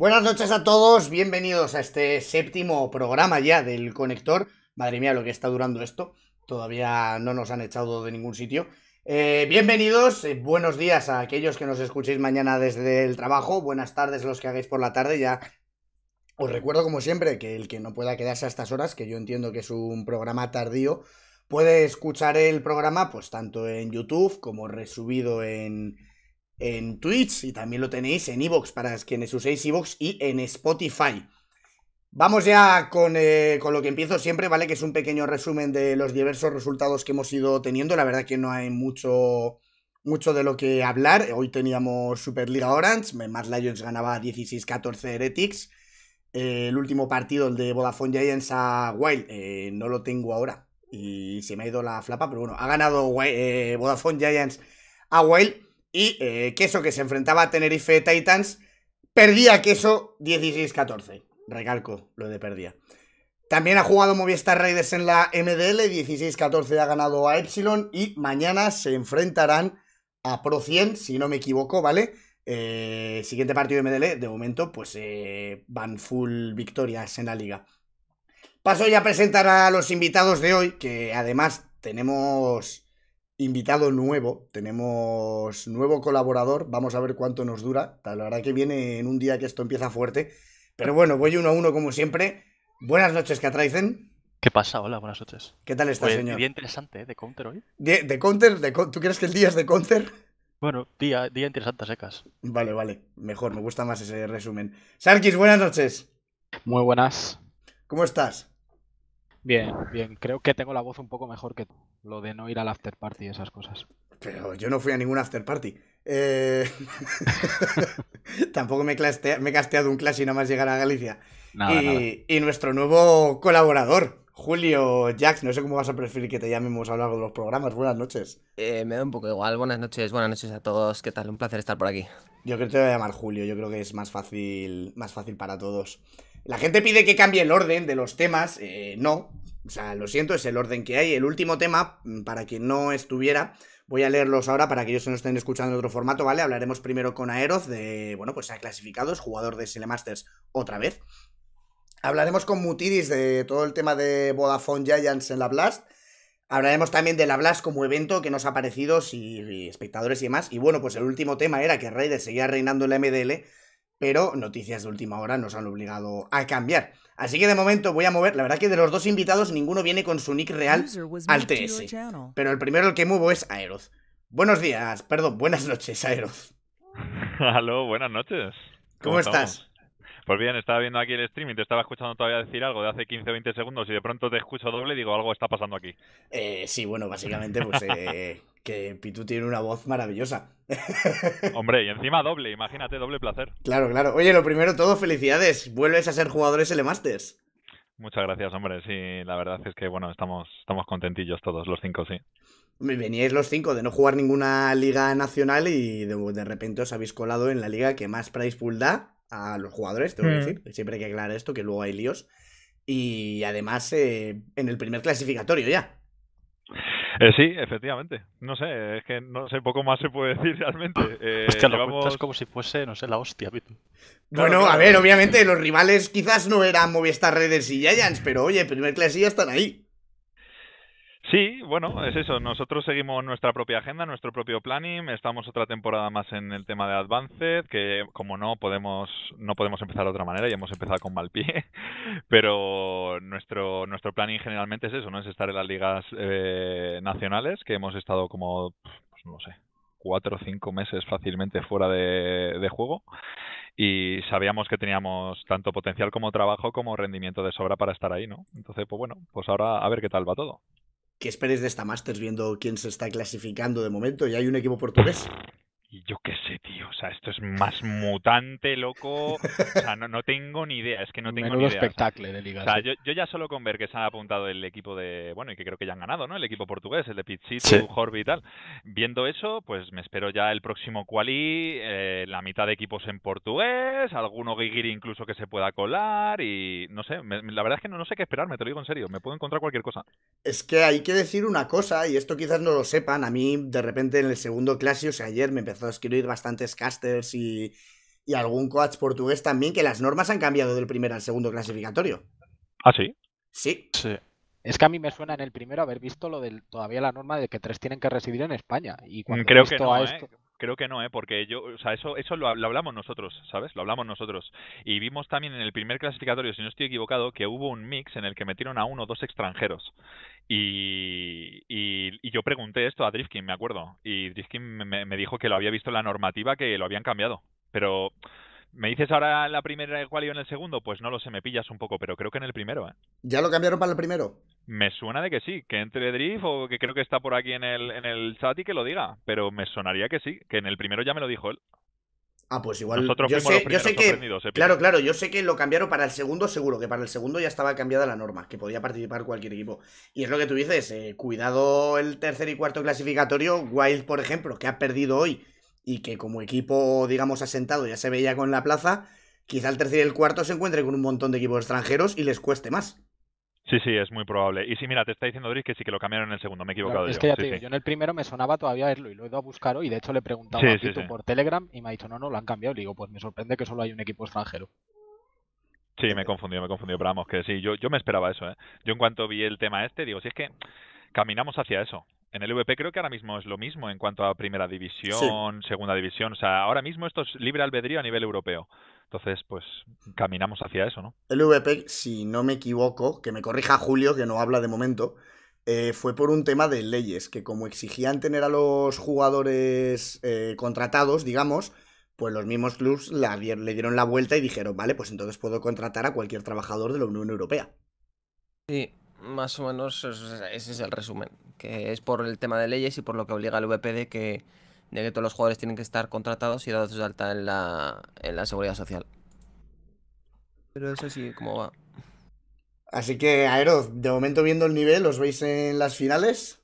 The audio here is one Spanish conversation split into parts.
Buenas noches a todos, bienvenidos a este séptimo programa ya del Conector. Madre mía, lo que está durando esto. Todavía no nos han echado de ningún sitio. Eh, bienvenidos, eh, buenos días a aquellos que nos escuchéis mañana desde el trabajo, buenas tardes los que hagáis por la tarde, ya os recuerdo como siempre que el que no pueda quedarse a estas horas, que yo entiendo que es un programa tardío, puede escuchar el programa pues tanto en YouTube como resubido en, en Twitch y también lo tenéis en Evox para quienes uséis Evox y en Spotify. Vamos ya eh, con, lo que empiezo siempre, ¿vale? Que es un pequeño resumen de los diversos resultados que hemos ido teniendo. La verdad que no hay mucho, mucho de lo que hablar. Hoy teníamos Superliga Orange, más Lions ganaba 16-14 Heretics. Eh, el último partido, el de Vodafone Giants a Wild, eh, no lo tengo ahora. Y se me ha ido la flapa, pero bueno, ha ganado Vodafone Giants a Wild y eh, Queso, que se enfrentaba a Tenerife Titans, perdía Queso 16-14. Recalco lo de perdía. También ha jugado Movistar Raiders en la MDL, 16-14 ha ganado a Epsilon y mañana se enfrentarán a Pro 100, si no me equivoco, ¿vale? Eh, siguiente partido de MDL, de momento, pues eh, van full victorias en la liga. Paso ya a presentar a los invitados de hoy, que además tenemos invitado nuevo, tenemos nuevo colaborador, vamos a ver cuánto nos dura. La verdad que viene en un día que esto empieza fuerte. Pero bueno, voy uno a uno como siempre. Buenas noches, Catraizen. ¿Qué pasa? Hola, buenas noches. ¿Qué tal estás, señor? Bien interesante, ¿eh? De Counter hoy. ¿De, Counter? ¿Tú crees que el día es de Counter? Bueno, día, día interesante secas. Vale, vale. Mejor, me gusta más ese resumen. Sarkis, buenas noches. Muy buenas. ¿Cómo estás? Bien, bien. Creo que tengo la voz un poco mejor que tú lo de no ir al after party y esas cosas. Pero yo no fui a ningún after party. Eh, tampoco me, me, he casteado un clase y nada más llegar a Galicia. y, nuestro nuevo colaborador, Julio Jax, no sé cómo vas a preferir que te llamemos a lo de los programas. Buenas noches. Eh, me da un poco igual. Buenas noches, buenas noches a todos. ¿Qué tal? Un placer estar por aquí. Yo creo que te voy a llamar Julio. Yo creo que es más fácil, más fácil para todos. La gente pide que cambie el orden de los temas. Eh, no, o sea, lo siento, es el orden que hay. El último tema, mm, para quien no estuviera, voy a leerlos ahora para que ellos se nos estén escuchando en otro formato, ¿vale? Hablaremos primero con Aeroz de, bueno, pues se ha clasificado, es jugador de Masters otra vez. Hablaremos con Mutiris de todo el tema de Vodafone Giants en la Blast. Hablaremos también de la Blast como evento que nos ha parecido, y espectadores y demás. Y bueno, pues el último tema era que Raider seguía reinando en la MDL, pero noticias de última hora nos han obligado a cambiar. Así que de momento voy a mover, la verdad que de los dos invitados ninguno viene con su nick real al TS, pero el primero el que muevo es Aeroth. Buenos días, perdón, buenas noches Aeroth. Aló, buenas noches. ¿Cómo estás? Pues bien, estaba viendo aquí el streaming, te estaba escuchando todavía decir algo de hace 15 o 20 segundos y de pronto te escucho doble y digo, algo está pasando aquí. Eh, sí, bueno, básicamente pues eh, que Pitu tiene una voz maravillosa. Hombre, y encima doble, imagínate, doble placer. Claro, claro. Oye, lo primero todo, felicidades. Vuelves a ser jugadores L Masters. Muchas gracias, hombre. Sí, la verdad es que bueno, estamos, estamos contentillos todos, los cinco, sí. Veníais los cinco de no jugar ninguna liga nacional y de, de repente os habéis colado en la liga que más prize pool da a los jugadores, tengo hmm. que decir. Siempre hay que aclarar esto, que luego hay líos. Y además eh, en el primer clasificatorio ya. Eh, sí, efectivamente. No sé, es que no sé, poco más se puede decir realmente. Eh, que como si fuese, no sé, la hostia. Bueno, a ver, obviamente los rivales quizás no eran Movistar Redes y Giants, pero oye, primer clase ya están ahí. Sí, bueno, es eso. Nosotros seguimos nuestra propia agenda, nuestro propio planning. Estamos otra temporada más en el tema de Advanced, que como no podemos no podemos empezar de otra manera y hemos empezado con mal pie. Pero nuestro nuestro planning generalmente es eso, no es estar en las ligas eh, nacionales, que hemos estado como pues no sé cuatro o cinco meses fácilmente fuera de, de juego y sabíamos que teníamos tanto potencial como trabajo como rendimiento de sobra para estar ahí, ¿no? Entonces, pues bueno, pues ahora a ver qué tal va todo. ¿Qué esperes de esta Masters viendo quién se está clasificando de momento? Y hay un equipo portugués. Y yo qué sé, tío. O sea, esto es más mutante, loco. O sea, no, tengo ni idea. Es que no tengo ni idea. espectáculo de liga. O sea, eh. yo, ya solo con ver que se ha apuntado el equipo de. Bueno, y que creo que ya han ganado, ¿no? El equipo portugués, el de Pichito, sí. y tal. Viendo eso, pues me espero ya el próximo quali, eh, la mitad de equipos en portugués, alguno guigiri incluso que se pueda colar y no sé. la verdad es que no, sé qué me te lo digo en serio. Me puedo encontrar cualquier cosa. Es que hay que decir una cosa, y esto quizás no lo sepan. A mí, de repente, en el segundo clase, o sea, ayer me empezó refuerzos, quiero ir bastantes casters y, y algún coach portugués también, que las normas han cambiado del primero al segundo clasificatorio. ¿Ah, sí? Sí. Es que a mí me suena en el primero haber visto lo del todavía la norma de que tres tienen que recibir en España. Y cuando Creo que ¿eh? Creo que no, ¿eh? porque yo, o sea, eso, eso lo, hablamos nosotros, ¿sabes? Lo hablamos nosotros. Y vimos también en el primer clasificatorio, si no estoy equivocado, que hubo un mix en el que metieron a uno o dos extranjeros. Y, y, yo pregunté esto a Driftkin, me acuerdo. Y Drifkin me, me dijo que lo había visto en la normativa, que lo habían cambiado. Pero ¿Me dices ahora en la primera cual y en el segundo? Pues no lo sé, me pillas un poco, pero creo que en el primero, ¿eh? ¿Ya lo cambiaron para el primero? Me suena de que sí, que entre Drift o que creo que está por aquí en el, en el chat y que lo diga, pero me sonaría que sí, que en el primero ya me lo dijo él. Ah, pues igual. Nosotros fuimos los que, ¿eh? claro, claro, yo sé que lo cambiaron para el segundo, seguro, que para el segundo ya estaba cambiada la norma, que podía participar cualquier equipo. Y es lo que tú dices, eh, cuidado el tercer y cuarto clasificatorio, Wild, por ejemplo, que ha perdido hoy y que como equipo, digamos, asentado ya se veía con la plaza, quizá el tercer y el cuarto se encuentren con un montón de equipos extranjeros y les cueste más. Sí, sí, es muy probable. Y sí, mira, te está diciendo Doris que sí que lo cambiaron en el segundo, me he equivocado. es que yo en el primero me sonaba todavía verlo y lo he ido a buscar hoy. De hecho, le he preguntado por Telegram y me ha dicho, no, no, lo han cambiado. Le digo, pues me sorprende que solo hay un equipo extranjero. Sí, me he confundido, me he confundido, pero vamos, que sí, yo, yo me esperaba eso, ¿eh? Yo en cuanto vi el tema este, digo, si es que caminamos hacia eso en el VP creo que ahora mismo es lo mismo en cuanto a primera división, segunda división. O sea, ahora mismo esto es libre albedrío a nivel europeo. Entonces, pues caminamos hacia eso, ¿no? El VP, si no me equivoco, que me corrija Julio, que no habla de momento, eh, fue por un tema de leyes, que como exigían tener a los jugadores eh, contratados, digamos, pues los mismos clubs le dieron la vuelta y dijeron, vale, pues entonces puedo contratar a cualquier trabajador de la Unión Europea. Sí, más o menos ese es el resumen, que es por el tema de leyes y por lo que obliga al VPD que, de que todos los jugadores tienen que estar contratados y dados de alta en la, seguridad social. Pero eso sí, como va? Así que, Aero, de momento viendo el nivel, ¿os veis en las finales?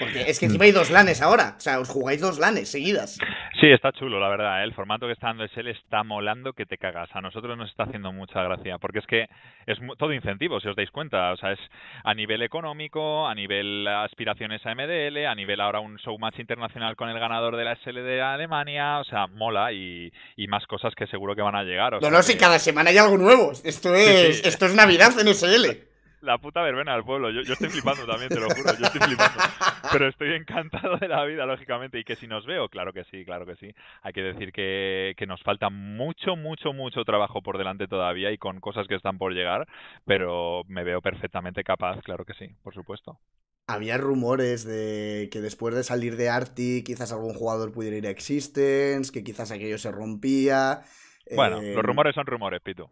Porque es que encima hay dos lanes ahora. O sea, os jugáis dos lanes seguidas. Sí, está chulo, la verdad. ¿eh? El formato que está dando SL está molando que te cagas. A nosotros nos está haciendo mucha gracia, porque es que es todo incentivo, si os dais cuenta. O sea, es a nivel económico, a nivel aspiraciones a MDL, a nivel ahora un showmatch internacional con el ganador de la SL de Alemania. O sea, mola y, más cosas que seguro que van a llegar. O no, no, si cada semana hay algo nuevo. Esto es, Esto es Navidad en SL la puta verbena al pueblo. Yo, estoy flipando también, te lo juro, yo estoy flipando. Pero estoy encantado de la vida, lógicamente. Y que si nos veo, claro que sí, claro que sí. Hay que decir que, nos falta mucho, mucho, mucho trabajo por delante todavía y con cosas que están por llegar, pero me veo perfectamente capaz, claro que sí, por supuesto. Había rumores de que después de salir de Arti, quizás algún jugador pudiera ir a Existence, que quizás aquello se rompía. Bueno, los eh, rumores son rumores, Pito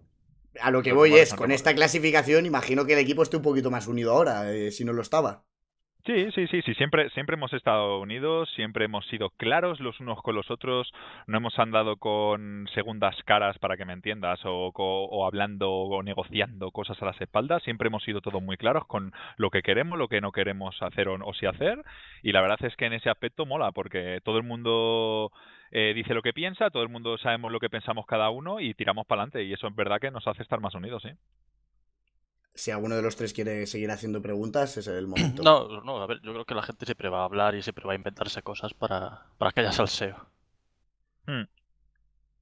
a lo que voy es, con esta clasificación, imagino que el equipo esté un poquito más unido ahora, eh, si no lo estaba. Sí, sí, sí, sí. Siempre, siempre hemos estado unidos, siempre hemos sido claros los unos con los otros, no hemos andado con segundas caras para que me entiendas, o, hablando o negociando cosas a las espaldas. Siempre hemos sido todos muy claros con lo que queremos, lo que no queremos hacer o, si hacer. Y la verdad es que en ese aspecto mola, porque todo el mundo eh, dice lo que piensa, todo el mundo sabemos lo que pensamos cada uno y tiramos para adelante. Y eso es verdad que nos hace estar más unidos, sí. ¿eh? si alguno de los tres quiere seguir haciendo preguntas, ese es el momento. No, no, a ver, yo creo que la gente siempre va a hablar y siempre va a inventarse cosas para, para que haya salseo. Hmm.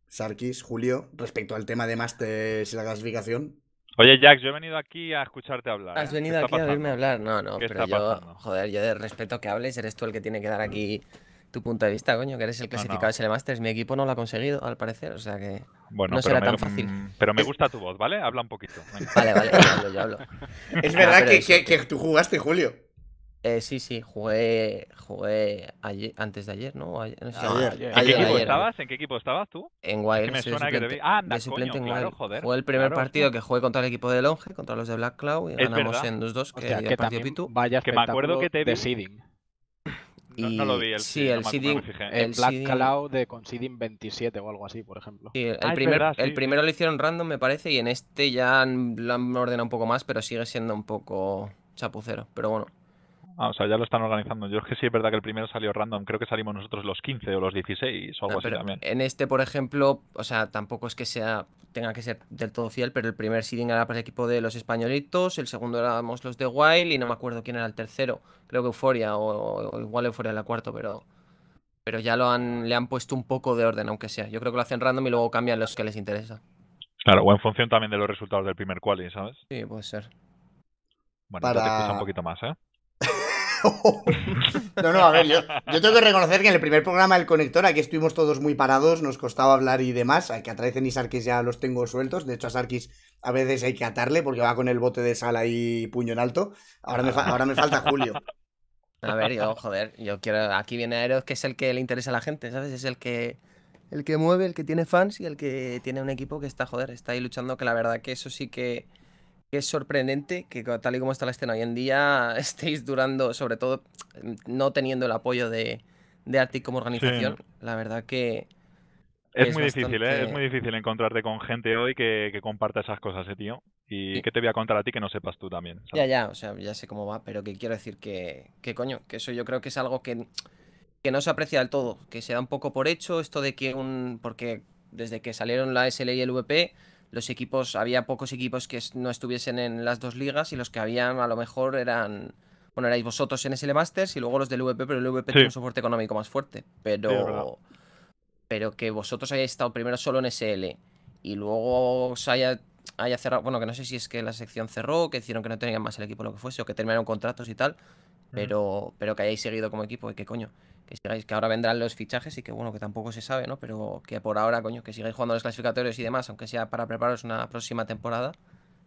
Sarkis, Julio, respecto al tema de Masters y la clasificación. Oye, Jax, yo he venido aquí a escucharte hablar. Has ¿eh? venido aquí a oírme hablar. No, no, pero yo, joder, yo de respeto que hables, eres tú el que tiene que dar aquí tu punto de vista, coño, que eres el clasificado no, no. de Masters. Mi equipo no lo ha conseguido, al parecer, o sea que bueno, no será tan fácil. Pero me gusta tu voz, ¿vale? Habla un poquito. Vale, vale, yo hablo, hablo. Es verdad que, que, tú jugaste, Julio. Eh, sí, sí, jugué, jugué ayer, antes de ayer, ¿no? Ah, ayer, ¿En, qué equipo estabas? ¿En qué equipo estabas tú? En Wild. me suena que Ah, anda, de suplente en claro, joder. Fue el primer partido que jugué contra el equipo de Longe, contra los de Black Cloud, y ganamos en 2-2, que, partido Pitu. Vaya que me acuerdo que te vi no, lo vi el el, Black Cloud de con seeding 27 o algo así, por ejemplo. el, ah, el, primero lo hicieron random, me parece, y en este ya lo han ordenado un poco más, pero sigue siendo un poco chapucero. Pero bueno. Ah, o sea, ya lo están organizando. Yo es que sí es verdad que el primero salió random. Creo que salimos nosotros los 15 o los 16 o algo ah, así también. En este, por ejemplo, o sea, tampoco es que sea tenga que ser del todo fiel, pero el primer seeding era para el equipo de los españolitos, el segundo éramos los de Wild y no me acuerdo quién era el tercero. Creo que Euforia o, igual Euforia era cuarto, pero pero ya lo han le han puesto un poco de orden, aunque sea. Yo creo que lo hacen random y luego cambian los que les interesa. Claro, o en función también de los resultados del primer quali, ¿sabes? Sí, puede ser. Bueno, ya te un poquito más, ¿eh? no, no, a ver, yo, tengo que reconocer que en el primer programa del Conector, aquí estuvimos todos muy parados, nos costaba hablar y demás. Hay que a y Sarkis ya los tengo sueltos. De hecho, a Sarkis a veces hay que atarle porque va con el bote de sal ahí puño en alto. Ahora me, ahora me falta Julio. A ver, yo, joder, yo quiero. Aquí viene Eros, que es el que le interesa a la gente, ¿sabes? Es el que. El que mueve, el que tiene fans y el que tiene un equipo que está, joder, está ahí luchando, que la verdad que eso sí que es sorprendente que tal y como está la escena hoy en día estéis durando, sobre todo mm, no teniendo el apoyo de, de Arctic como organización. La verdad que... Es, muy difícil, ¿eh? Es muy difícil encontrarte con gente hoy que, comparta esas cosas, ¿eh, tío? Y que te voy a contar a ti que no sepas tú también. Ya, ya, o sea, ya sé cómo va, pero que quiero decir que, coño, que eso yo creo que es algo que, que no se aprecia del todo, que se da un poco por hecho esto de que un... porque desde que salieron la SL y el VP los equipos, había pocos equipos que no estuviesen en las dos ligas y los que habían a lo mejor eran, bueno, erais vosotros en SL Masters y luego los del VP, pero el VP tiene un soporte económico más fuerte. Pero, pero que vosotros hayáis estado primero solo en SL y luego os haya, haya cerrado, bueno, que no sé si es que la sección cerró, que hicieron que no tenían más el equipo lo que fuese, o que terminaron contratos y tal, pero, pero que hayáis seguido como equipo, y qué coño que sigáis, que ahora vendrán los fichajes y que bueno, que tampoco se sabe, ¿no? Pero que por ahora, coño, que sigáis jugando los clasificatorios y demás, aunque sea para prepararos una próxima temporada,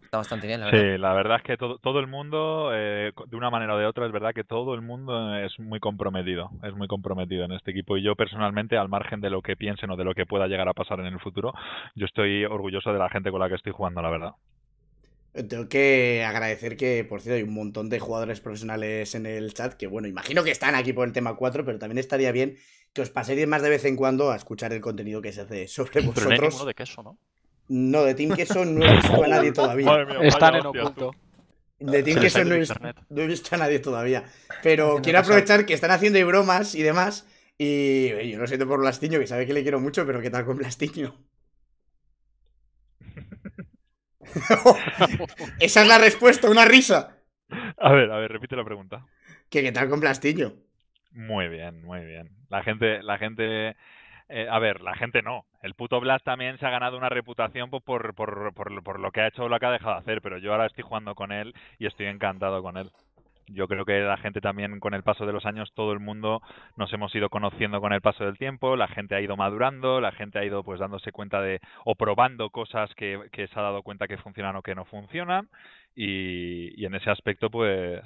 está bastante bien, la verdad. Sí, la verdad es que todo, todo el mundo, eh, de una manera o de otra, es verdad que todo el mundo es muy comprometido, es muy comprometido en este equipo. Y yo personalmente, al margen de lo que piensen o de lo que pueda llegar a pasar en el futuro, yo estoy orgulloso de la gente con la que estoy jugando, la verdad. Tengo que agradecer que, por cierto, hay un montón de jugadores profesionales en el chat que, bueno, imagino que están aquí por el tema 4, pero también estaría bien que os paséis más de vez en cuando a escuchar el contenido que se hace sobre vosotros. no de queso, ¿no? No, de Team Queso no he visto a nadie todavía. están en oculto. De Team Queso no he, visto, no he, visto, a nadie todavía. Pero quiero aprovechar que están haciendo bromas y demás. Y yo lo siento por Blastiño, que sabe que le quiero mucho, pero ¿qué tal con Blastiño? Esa es la respuesta, una risa. A ver, a ver, repite la pregunta. ¿Qué, qué tal con plastillo Muy bien, muy bien. La gente, la gente, eh, a ver, la gente no. El puto Blast también se ha ganado una reputación por, por, por, por, lo que ha hecho o lo que ha dejado de hacer, pero yo ahora estoy jugando con él y estoy encantado con él yo creo que la gente también con el paso de los años, todo el mundo nos hemos ido conociendo con el paso del tiempo, la gente ha ido madurando, la gente ha ido pues dándose cuenta de o probando cosas que, se ha dado cuenta que funcionan o que no funcionan y, en ese aspecto pues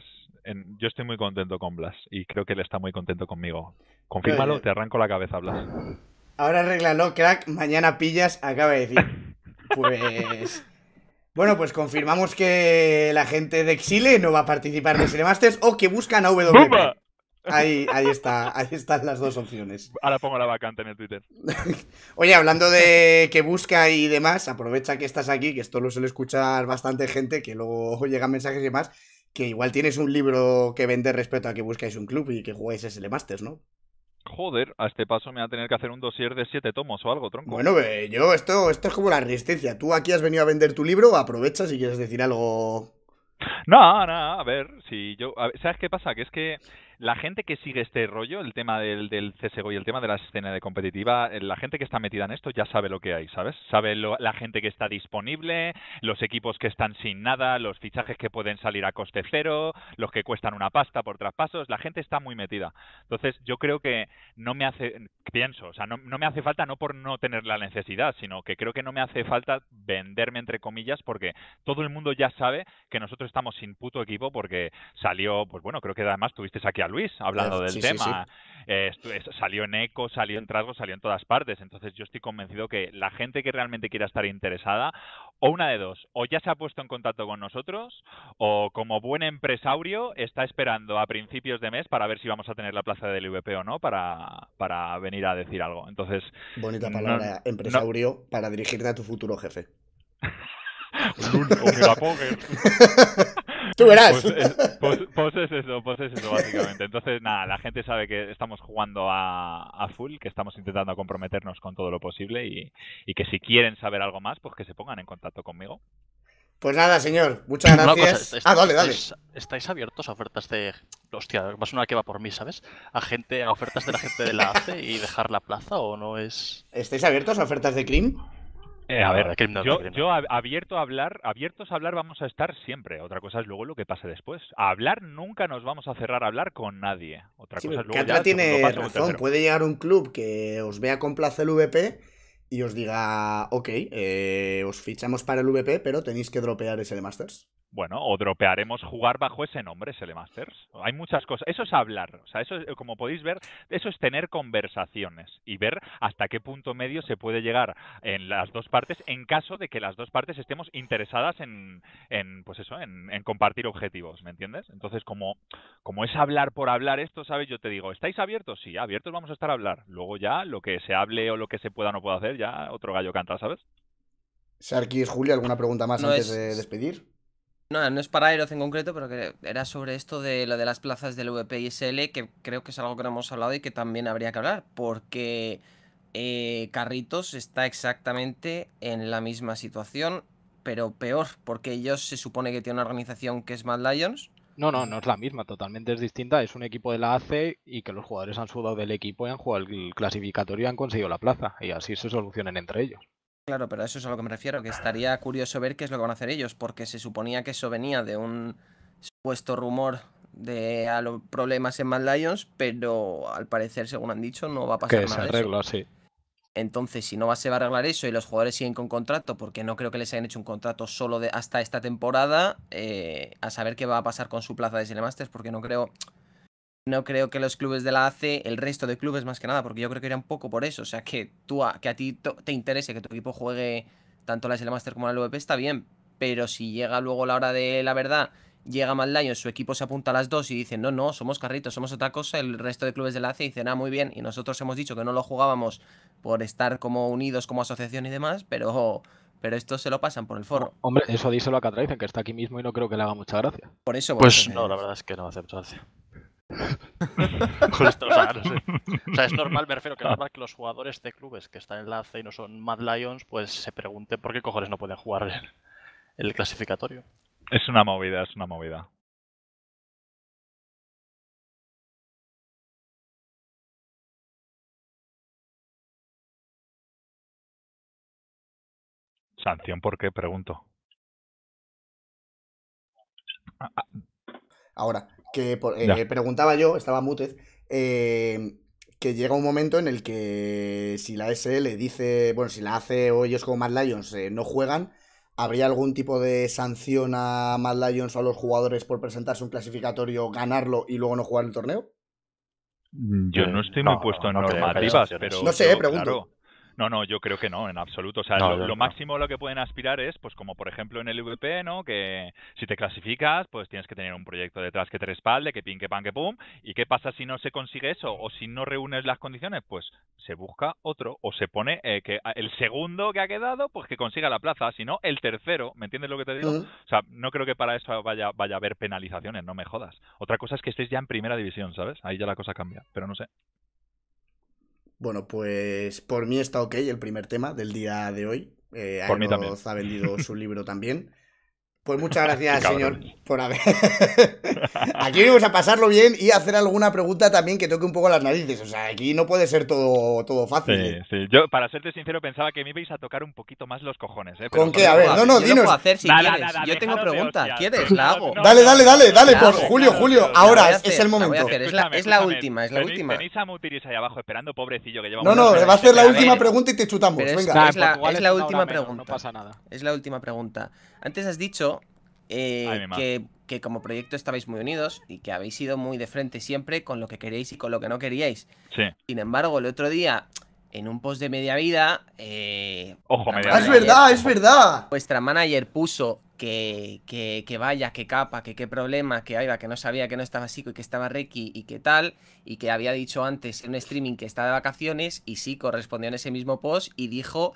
yo estoy muy contento con Blas y creo que él está muy contento conmigo. Confírmalo, pues, te arranco la cabeza, Blas. Ahora arreglalo crack, mañana pillas, acaba de decir. Pues... Bueno, pues confirmamos que la gente de Exile no va a participar de Masters o que buscan a Ahí, ahí está, ahí están las dos opciones. Ahora pongo la vacante en el Twitter. Oye, hablando de que busca y demás, aprovecha que estás aquí, que esto lo suele escuchar bastante gente, que luego llegan mensajes y demás, que igual tienes un libro que vender respecto a que buscáis un club y que jugáis SL Masters, ¿no? Joder, a este paso me va a tener que hacer un dossier de siete tomos o algo, tronco. Bueno, yo, esto, esto es como la resistencia. Tú aquí has venido a vender tu libro, aprovecha si quieres decir algo. No, no, a ver, si yo. ¿Sabes qué pasa? Que es que la gente que sigue este rollo, el tema del, del CSGO y el tema de la escena de competitiva, eh, la gente que está metida en esto ya sabe lo que hay, ¿sabes? Sabe la gente que está disponible, los equipos que están sin nada, los fichajes que pueden salir a coste cero, los que cuestan una pasta por traspasos, la gente está muy metida. Entonces, yo creo que no me hace, pienso, o sea, no, me hace falta, no por no tener la necesidad, sino que creo que no me hace falta venderme, entre comillas, porque todo el mundo ya sabe que nosotros estamos sin puto equipo porque salió, pues bueno, creo que además tuviste aquí a Luis hablando eh, del tema. Eh, salió en Eco, salió en Trasgo, salió en todas partes. Entonces, yo estoy convencido que la gente que realmente quiera estar interesada o una de dos, o ya se ha puesto en contacto con nosotros, o como buen empresario está esperando a principios de mes para ver si vamos a tener la plaza del IVP o no, para, venir a decir algo. Entonces. Bonita palabra, empresario, para dirigirte a tu futuro jefe. un Tú pues, verás. Pues, pues, pues eso, eso, básicamente. Entonces, nada, la gente sabe que estamos jugando a, full, que estamos intentando comprometernos con todo lo posible y, que si quieren saber algo más, pues que se pongan en contacto conmigo. Pues nada, señor, muchas gracias. ah, dale, dale. Estáis, abiertos a ofertas de. Hostia, más una que va por mí, ¿sabes? A gente, a ofertas de la gente de la ACE y dejar la plaza o no es. ¿Estáis abiertos a ofertas de CRIM? Eh, a ver, yo, abierto a hablar, abiertos a hablar vamos a estar siempre. Otra cosa es luego lo que pase después. A hablar nunca nos vamos a cerrar a hablar con nadie. Otra cosa es luego. tiene razón. Puede llegar un club que os vea con placer el VP y os diga, ok, eh, os fichamos para el VP, pero tenéis que dropear ese de Masters bueno, o dropearemos jugar bajo ese nombre, le Masters. Hay muchas cosas. Eso es hablar. O sea, eso es, como podéis ver, eso es tener conversaciones y ver hasta qué punto medio se puede llegar en las dos partes, en caso de que las dos partes estemos interesadas en, pues eso, en, compartir objetivos, ¿me entiendes? Entonces, como, como es hablar por hablar esto, ¿sabes? Yo te digo, ¿estáis abiertos? Sí, abiertos vamos a estar a hablar. Luego ya lo que se hable o lo que se pueda o no pueda hacer, ya otro gallo canta, ¿sabes? Sarkis, Julia, ¿alguna pregunta más antes de despedir? No, no es para Aeroz en concreto, pero era sobre esto de lo de las plazas del SL, que creo que es algo que no hemos hablado y que también habría que hablar, porque eh, Carritos está exactamente en la misma situación, pero peor, porque ellos se supone que tienen una organización que es Mad Lions. No, no, no es la misma, totalmente es distinta. Es un equipo de la AC y que los jugadores han sudado del equipo y han jugado el clasificatorio y han conseguido la plaza. Y así se solucionan entre ellos. Claro, pero eso es a lo que me refiero, que estaría curioso ver qué es lo que van a hacer ellos, porque se suponía que eso venía de un supuesto rumor de ah, problemas en Mad Lions, pero al parecer, según han dicho, no va a pasar nada. Que se sí. Entonces, si no va, se va a arreglar eso y los jugadores siguen con contrato, porque no creo que les hayan hecho un contrato solo de hasta esta temporada, eh, a saber qué va a pasar con su plaza de Cinemasters, porque no creo. No creo que los clubes de la ACE, el resto de clubes más que nada, porque yo creo que era un poco por eso. O sea, que, tú, a, que a ti te interese que tu equipo juegue tanto la SL Master como la LVP está bien, pero si llega luego la hora de la verdad, llega daño, su equipo se apunta a las dos y dicen, no, no, somos carritos, somos otra cosa, el resto de clubes de la ACE dicen, ah, muy bien, y nosotros hemos dicho que no lo jugábamos por estar como unidos como asociación y demás, pero, pero esto se lo pasan por el foro. Hombre, eso díselo a dicen que está aquí mismo y no creo que le haga mucha gracia. Por eso, pues no, la verdad es que no hace o sea, es normal, me refiero que es normal que los jugadores de clubes que están en la C y no son Mad Lions, pues se pregunten por qué cojones no pueden jugar el, clasificatorio. Es una movida, es una movida. ¿Sanción por qué? Pregunto. Ah, ah ahora, que eh, preguntaba yo, estaba Mutez, eh, que llega un momento en el que si la SL dice, bueno, si la hace o ellos como Mad Lions eh, no juegan, ¿habría algún tipo de sanción a Mad Lions o a los jugadores por presentarse un clasificatorio, ganarlo y luego no jugar el torneo? Mm, yo no estoy muy puesto en normativas, pero... No sé, pregunto. No, no, yo creo que no, en absoluto. O sea, lo, máximo lo que pueden aspirar es, pues como por ejemplo en el VP, ¿no? Que si te clasificas, pues tienes que tener un proyecto detrás que te respalde, que pin, que pan, que pum. ¿Y qué pasa si no se consigue eso? O si no reúnes las condiciones, pues se busca otro o se pone eh, que el segundo que ha quedado, pues que consiga la plaza, si no el tercero, ¿me entiendes lo que te digo? Mm. O sea, no creo que para eso vaya, vaya a haber penalizaciones, no me jodas. Otra cosa es que estés ya en primera división, ¿sabes? Ahí ya la cosa cambia, pero no sé. Bueno, pues por mí está ok el primer tema del día de hoy. Eh, por ha vendido su libro también. Pues muchas gracias, señor, por haber. aquí vamos a pasarlo bien y hacer alguna pregunta también que toque un poco las narices. O sea, aquí no puede ser todo, todo fácil. Sí, sí. Yo, para serte sincero, pensaba que me ibais a tocar un poquito más los cojones. ¿eh? ¿Con qué? A ver, no, no, dinos. Lo puedo hacer si quieres. yo tengo preguntas. ¿Quieres? La hago. dale, dale, dale, dale. por Julio, Julio, ahora es, el momento. Es la, es la última, es la última. Tenéis a Mutiris ahí abajo esperando, pobrecillo, que lleva No, no, va a hacer la última pregunta y te chutamos. Venga, es la última pregunta. No pasa nada. Es la última pregunta. Antes has dicho eh, que, como proyecto estabais muy unidos y que habéis ido muy de frente siempre con lo que queréis y con lo que no queríais. Sí. Sin embargo, el otro día, en un post de media vida. Eh, ojo, ah, Es verdad, es verdad. Vuestra manager puso que, que, que, vaya, que capa, que qué problema, que iba, que no sabía que no estaba Sico y que estaba Reiki y que tal, y que había dicho antes en un streaming que estaba de vacaciones, y sí correspondió en ese mismo post y dijo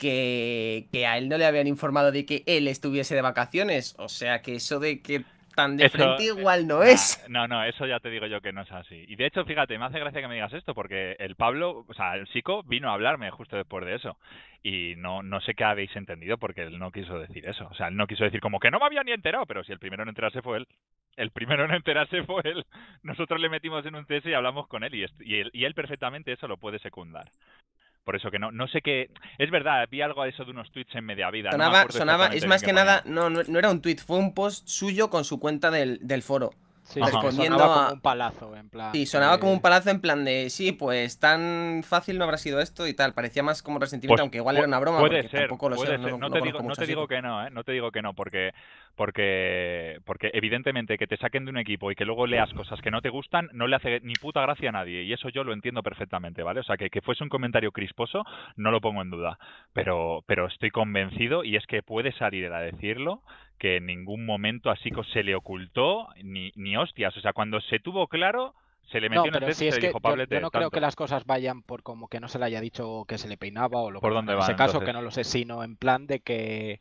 que, a él no le habían informado de que él estuviese de vacaciones. O sea que eso de que tan de eh, igual no es. No, no, eso ya te digo yo que no es así. Y de hecho, fíjate, me hace gracia que me digas esto, porque el Pablo, o sea, el chico vino a hablarme justo después de eso. Y no, no sé qué habéis entendido porque él no quiso decir eso. O sea, él no quiso decir como que no me había ni enterado, pero si el primero en enterarse fue él. El primero en enterarse fue él. Nosotros le metimos en un cese y hablamos con él y, él, y él perfectamente eso lo puede secundar. Por eso que no, no sé qué. Es verdad, vi algo a eso de unos tweets en media vida. Sonaba, sonaba, es más que, nada, no, no, era un tweet, fue un post suyo con su cuenta del, del foro. Sí, sonaba como un palazo, en plan. sonaba de... como un palazo en plan de sí, pues tan fácil no habrá sido esto y tal. Parecía más como resentimiento, pues aunque igual era una broma. Puede ser. No, te, digo, que no, ¿eh? No te digo que no, porque, porque, porque evidentemente que te saquen de un equipo y que luego leas cosas que no te gustan no le hace ni puta gracia a nadie. Y eso yo lo entiendo perfectamente, ¿vale? O sea, que, que fuese un comentario crisposo no lo pongo en duda. Pero, pero estoy convencido y es que puede salir a decirlo que en ningún momento así Sico se le ocultó ni, hostias. O sea, cuando se tuvo claro, se le metió en el si dijo, Pablo, yo, no creo que las cosas vayan por como que no se le haya dicho que se le peinaba o lo ¿Por dónde En ese caso, que no lo sé, sino en plan de que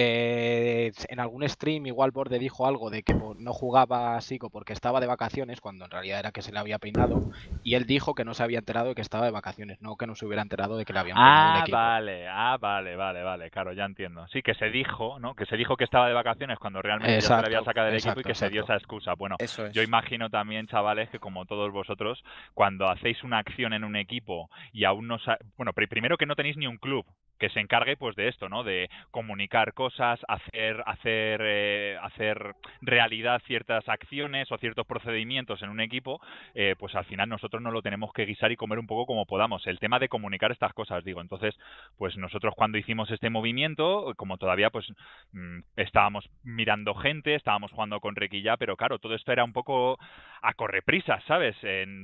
eh, en algún stream igual Borde dijo algo de que no jugaba a porque estaba de vacaciones, cuando en realidad era que se le había peinado, y él dijo que no se había enterado de que estaba de vacaciones, no que no se hubiera enterado de que le habían peinado ah, equipo. Vale, ah, vale, vale, vale, claro, ya entiendo. Sí, que se dijo, ¿no? Que se dijo que estaba de vacaciones cuando realmente ya se había sacado del equipo y que se dio esa excusa. Bueno, yo imagino también, chavales, que como todos vosotros, cuando hacéis una acción en un equipo y aún no... Bueno, primero que no tenéis ni un club, que se encargue pues de esto, ¿no? De comunicar cosas, hacer, hacer, eh, hacer realidad ciertas acciones o ciertos procedimientos en un equipo, eh, pues al final nosotros no lo tenemos que guisar y comer un poco como podamos. El tema de comunicar estas cosas, digo. Entonces, pues nosotros cuando hicimos este movimiento, como todavía pues mm, estábamos mirando gente, estábamos jugando con Requilla, pero claro, todo esto era un poco a correprisa, ¿sabes?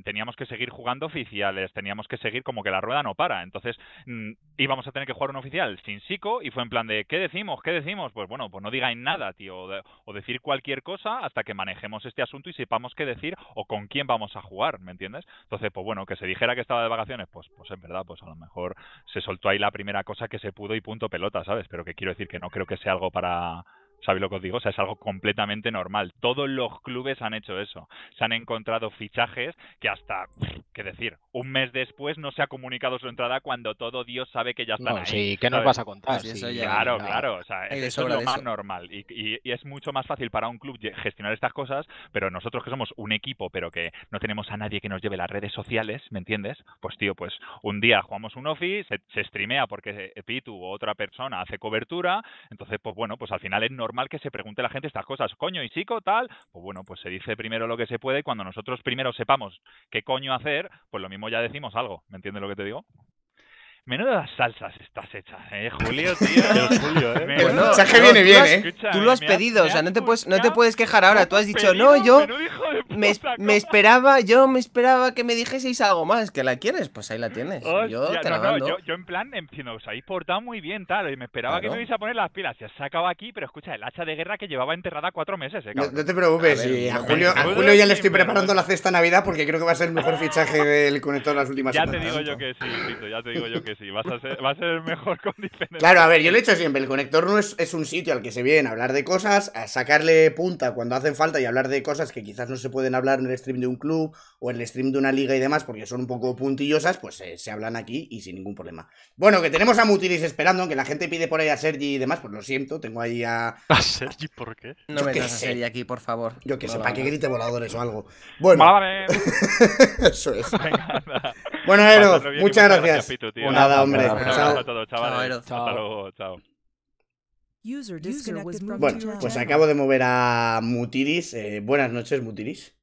teníamos que seguir jugando oficiales, teníamos que seguir como que la rueda no para. Entonces, mm, íbamos a tener que jugar oficial, sin psico, y fue en plan de, ¿qué decimos? ¿Qué decimos? Pues bueno, pues no digáis nada, tío, o, decir cualquier cosa hasta que manejemos este asunto y sepamos qué decir o con quién vamos a jugar, ¿me entiendes? Entonces, pues bueno, que se dijera que estaba de vacaciones, pues, pues en verdad, pues a lo mejor se soltó ahí la primera cosa que se pudo y punto pelota, ¿sabes? Pero que quiero decir que no creo que sea algo para ¿Sabéis lo que os digo? O sea, es algo completamente normal. Todos los clubes han hecho eso. Se han encontrado fichajes que hasta, qué decir, un mes después no se ha comunicado su entrada cuando todo Dios sabe que ya está Sí, ¿qué nos vas a contar? claro, claro, O sea, es lo más normal. Y, es mucho más fácil para un club gestionar estas cosas, pero nosotros que somos un equipo, pero que no tenemos a nadie que nos lleve las redes sociales, ¿me entiendes? Pues tío, pues un día jugamos un office, se, se streamea porque Pitu o otra persona hace cobertura, entonces pues bueno, pues al final es normal mal que se pregunte la gente estas cosas. Coño y chico, tal. Pues bueno, pues se dice primero lo que se puede y cuando nosotros primero sepamos qué coño hacer, pues lo mismo ya decimos algo. ¿Me entiendes lo que te digo? las salsas estás hechas, ¿eh, Julio, tío? Julio, ¿eh? El fichaje viene bien, ¿eh? tú lo has pedido, o sea, no te, puedes, no te puedes quejar ahora. Tú has dicho, no, yo me, esperaba yo me esperaba que me dijeseis algo más. ¿Que la quieres? Pues ahí la tienes. yo te la Yo, en plan, os habéis portado muy bien, tal, y me esperaba que me ibais a poner las pilas. Se ha sacado aquí, pero escucha, el hacha de guerra que llevaba enterrada cuatro meses, ¿eh, No, te preocupes, a, Julio, ya le estoy preparando la cesta Navidad porque creo que va a ser el mejor fichaje del conector de las últimas ya semanas. Ya te digo yo que sí, Pito, ya te digo yo que sí, vas a ser, mejor con Claro, a ver, yo lo he hecho siempre, el conector no es, un sitio al que se viene a hablar de cosas, a sacarle punta cuando hacen falta y hablar de cosas que quizás no se pueden hablar en el stream de un club o en el stream de una liga y demás porque son un poco puntillosas, pues eh, se hablan aquí y sin ningún problema. Bueno, que tenemos a Mutilis esperando, aunque la gente pide por ahí a Sergi y demás, pues lo siento, tengo ahí a... ¿A Sergi por qué? No me Sergi aquí, por favor. Yo que sé, para que grite voladores o algo. Bueno. Eso es. Bueno, Eros, muchas, gracias. Nada, hombre. Un abrazo a todos, Chao. Hasta luego, chao. Bueno, pues acabo de mover a Mutiris. Eh, buenas noches, Mutiris.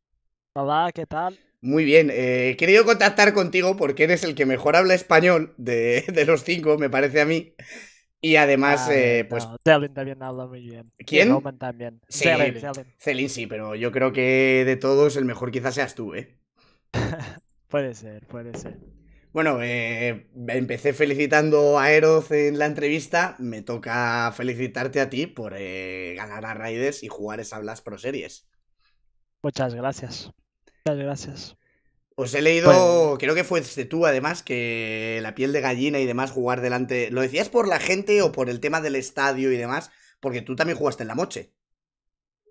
Hola, ¿qué tal? Muy bien, eh, he querido contactar contigo porque eres el que mejor habla español de, los cinco, me parece a mí. Y además, ah, eh, pues... Celine también habla muy bien. ¿Quién? Celin, también. Sí, sí, pero yo creo que de todos el mejor quizás seas tú, ¿eh? Puede ser, puede ser. Bueno, eh, empecé felicitando a Eros en la entrevista. Me toca felicitarte a ti por eh, ganar a Raiders y jugar esa blas Pro Series. Muchas gracias. Muchas gracias. Os he leído, pues- creo que fuiste tú además, que la piel de gallina y demás jugar delante. ¿Lo decías por la gente o por el tema del estadio y demás? Porque tú también jugaste en la moche.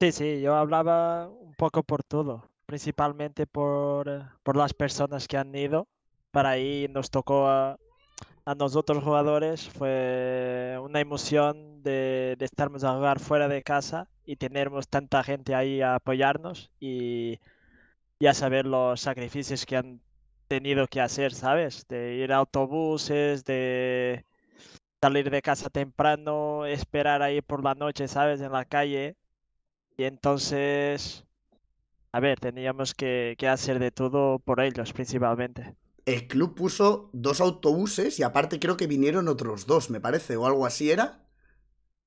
Sí, sí, yo hablaba un poco por todo principalmente eh, por, las personas que han ido. Para ahí nos tocó a, nosotros jugadores, fue una emoción de, de, estarmos a jugar fuera de casa y tenernos tanta gente ahí a apoyarnos y ya saber los sacrificios que han tenido que hacer, ¿sabes? De ir a autobuses, de salir de casa temprano, esperar ahí por la noche, ¿sabes? En la calle. Y entonces a ver, teníamos que, hacer de todo por ellos principalmente. El club puso dos autobuses y aparte creo que vinieron otros dos, me parece, o algo así era.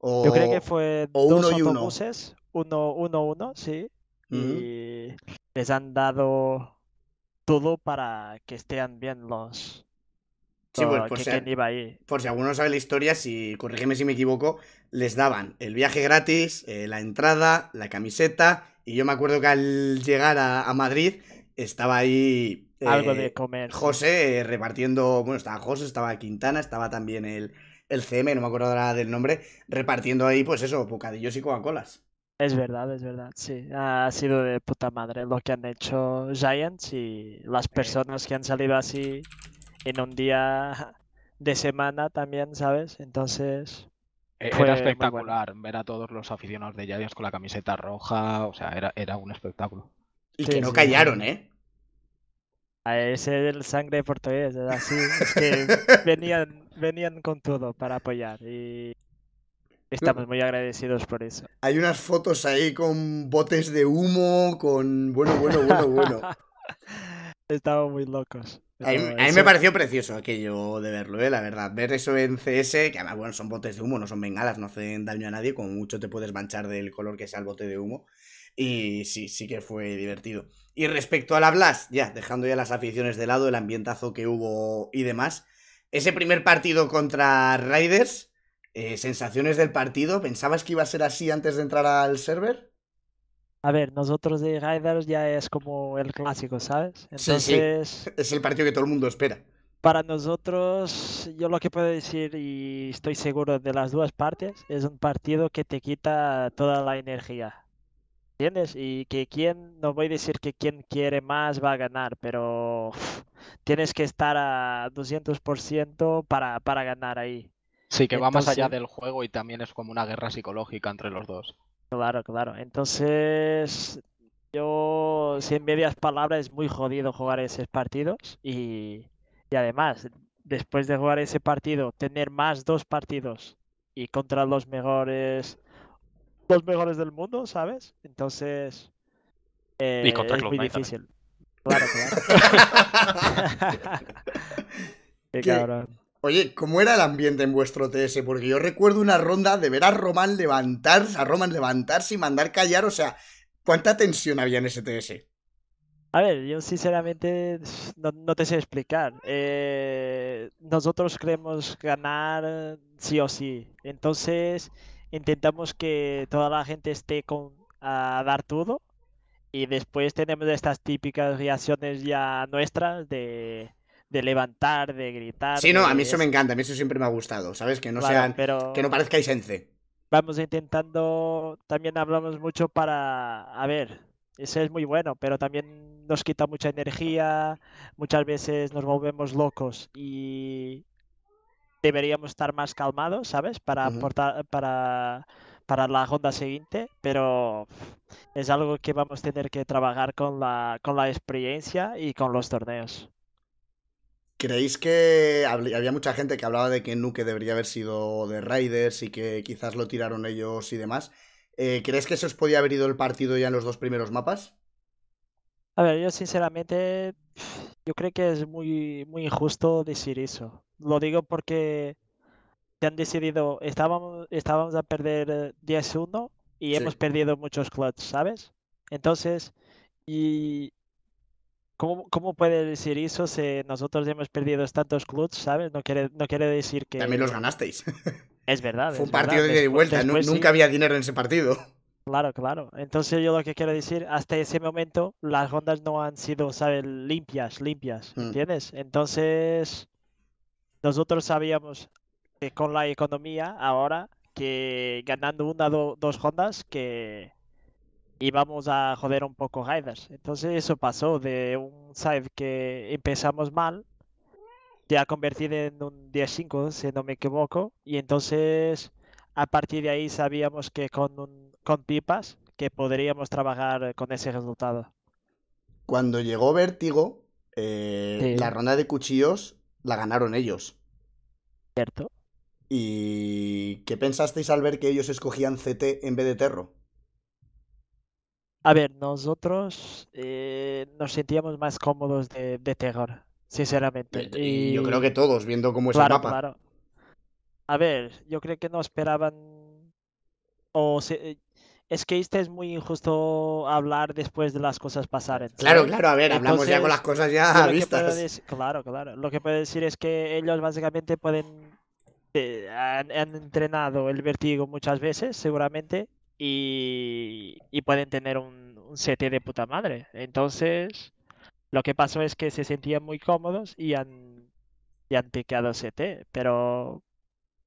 Yo creo que fue dos uno autobuses, uno. uno, uno, sí. Y les han dado todo para que estén bien los, Sí, pues, por, si, iba ahí. por, si, alguno sabe la historia, si corrígeme si me equivoco, les daban el viaje gratis, eh, la entrada, la camiseta y yo me acuerdo que al llegar a, Madrid estaba ahí. Algo de eh, comer. José eh, repartiendo. Bueno, estaba José, estaba Quintana, estaba también el, el CM, no me acuerdo ahora del nombre, repartiendo ahí, pues eso, bocadillos y Coca-Colas. Es verdad, es verdad, sí. Ha sido de puta madre lo que han hecho Giants y las personas que han salido así en un día de semana también, ¿sabes? Entonces, eh, Fue espectacular ver a todos los aficionados de Giants con la camiseta roja, o sea, era, era un espectáculo. Y que no callaron, ¿eh? A ese el sangre portugués, así, que venían, venían con todo para apoyar y estamos muy agradecidos por eso. Hay unas fotos ahí con botes de humo, con... Bueno, bueno, bueno, bueno. Estaban muy locos. A mí, me pareció precioso aquello de verlo, ¿eh? la verdad. Ver eso en CS, que además, bueno, son botes de humo, no son bengalas, no hacen daño a nadie, como mucho te puedes manchar del color que sea el bote de humo. Y sí, sí que fue divertido. Y respecto a la Blast, ya, dejando ya las aficiones de lado, el ambientazo que hubo y demás. Ese primer partido contra Raiders, eh, sensaciones del partido, ¿pensabas que iba a ser así antes de entrar al server? A ver, nosotros de Riders ya es como el clásico, ¿sabes? Entonces, Es el partido que todo el mundo espera. Para nosotros, yo lo que puedo decir, y estoy seguro de las dos partes, es un partido que te quita toda la energía. ¿Entiendes? Y que quien, no voy a decir que quien quiere más va a ganar, pero tienes que estar a 200% para, para ganar ahí. Sí, que va más allá del juego y también es como una guerra psicológica entre los dos. Claro, claro. Entonces, yo, sin medias palabras, es muy jodido jugar esos partidos y, además, después de jugar ese partido, tener más dos partidos y contra los mejores, los mejores del mundo, ¿sabes? Entonces, eh, es muy difícil. Claro, claro. Qué cabrón. Oye, ¿cómo era el ambiente en vuestro TS? Porque yo recuerdo una ronda de ver a Roman levantarse, a Roman levantarse y mandar callar, o sea, ¿cuánta tensión había en ese TS? A ver, yo sinceramente no, te sé explicar. Eh, nosotros queremos ganar sí o sí. Entonces intentamos que toda la gente esté con, a dar todo. Y después tenemos estas típicas reacciones ya nuestras de de levantar, de gritar. Sí, no, a mí eso me encanta, a mí eso siempre me ha gustado, ¿sabes? Que no sean, que no parezca isense. Vamos intentando, también hablamos mucho para, a ver, ese es muy bueno, pero también nos quita mucha energía, muchas veces nos volvemos locos y deberíamos estar más calmados, ¿sabes? Para aportar, para para la ronda siguiente, pero es algo que vamos a tener que trabajar con la, con la experiencia y con los torneos. ¿Creéis que había mucha gente que hablaba de que Nuke debería haber sido de Raiders y que quizás lo tiraron ellos y demás? Eh, ¿Crees que eso os podía haber ido el partido ya en los dos primeros mapas? A ver, yo sinceramente, yo creo que es muy, muy injusto decir eso. Lo digo porque te han decidido, estábamos, estábamos a perder 10-1 eh, y hemos perdido muchos clutch, ¿sabes? Entonces, y ¿Cómo, puede decir eso si nosotros hemos perdido tantos clubs, ¿sabes? No quiere, decir que... También los ganasteis. Es verdad. Fue un partido de vuelta, nunca había dinero en ese partido. Claro, claro. Entonces yo lo que quiero decir, hasta ese momento las rondas no han sido, ¿sabes? Limpias, limpias, mm. ¿entiendes? Entonces nosotros sabíamos que con la economía ahora que ganando una o dos rondas que íbamos vamos a joder un poco Raiders. Entonces eso pasó de un side que empezamos mal, ya convertido en un 10-5, si no me equivoco, y entonces a partir de ahí sabíamos que con, con pipas que podríamos trabajar con ese resultado. Cuando llegó Vértigo, eh, la ronda de cuchillos la ganaron ellos. ¿Cierto? ¿Y qué pensasteis al ver que ellos escogían CT en vez de Terro? A ver, nosotros eh, nos sentíamos más cómodos de, de terror, sinceramente. Y, Yo creo que todos, viendo cómo es el mapa. A ver, yo creo que no esperaban. O eh, Es que este es muy injusto hablar después de las cosas pasar. Claro, claro, a ver, hablamos ya con las cosas ya vistas. Claro, claro. Lo que puedo decir es que ellos básicamente pueden. Eh, han, han entrenado el vertigo muchas veces, seguramente, y, pueden tener un, un, CT de puta madre. Entonces, lo que pasó es que se sentían muy cómodos y han, y han picado CT, pero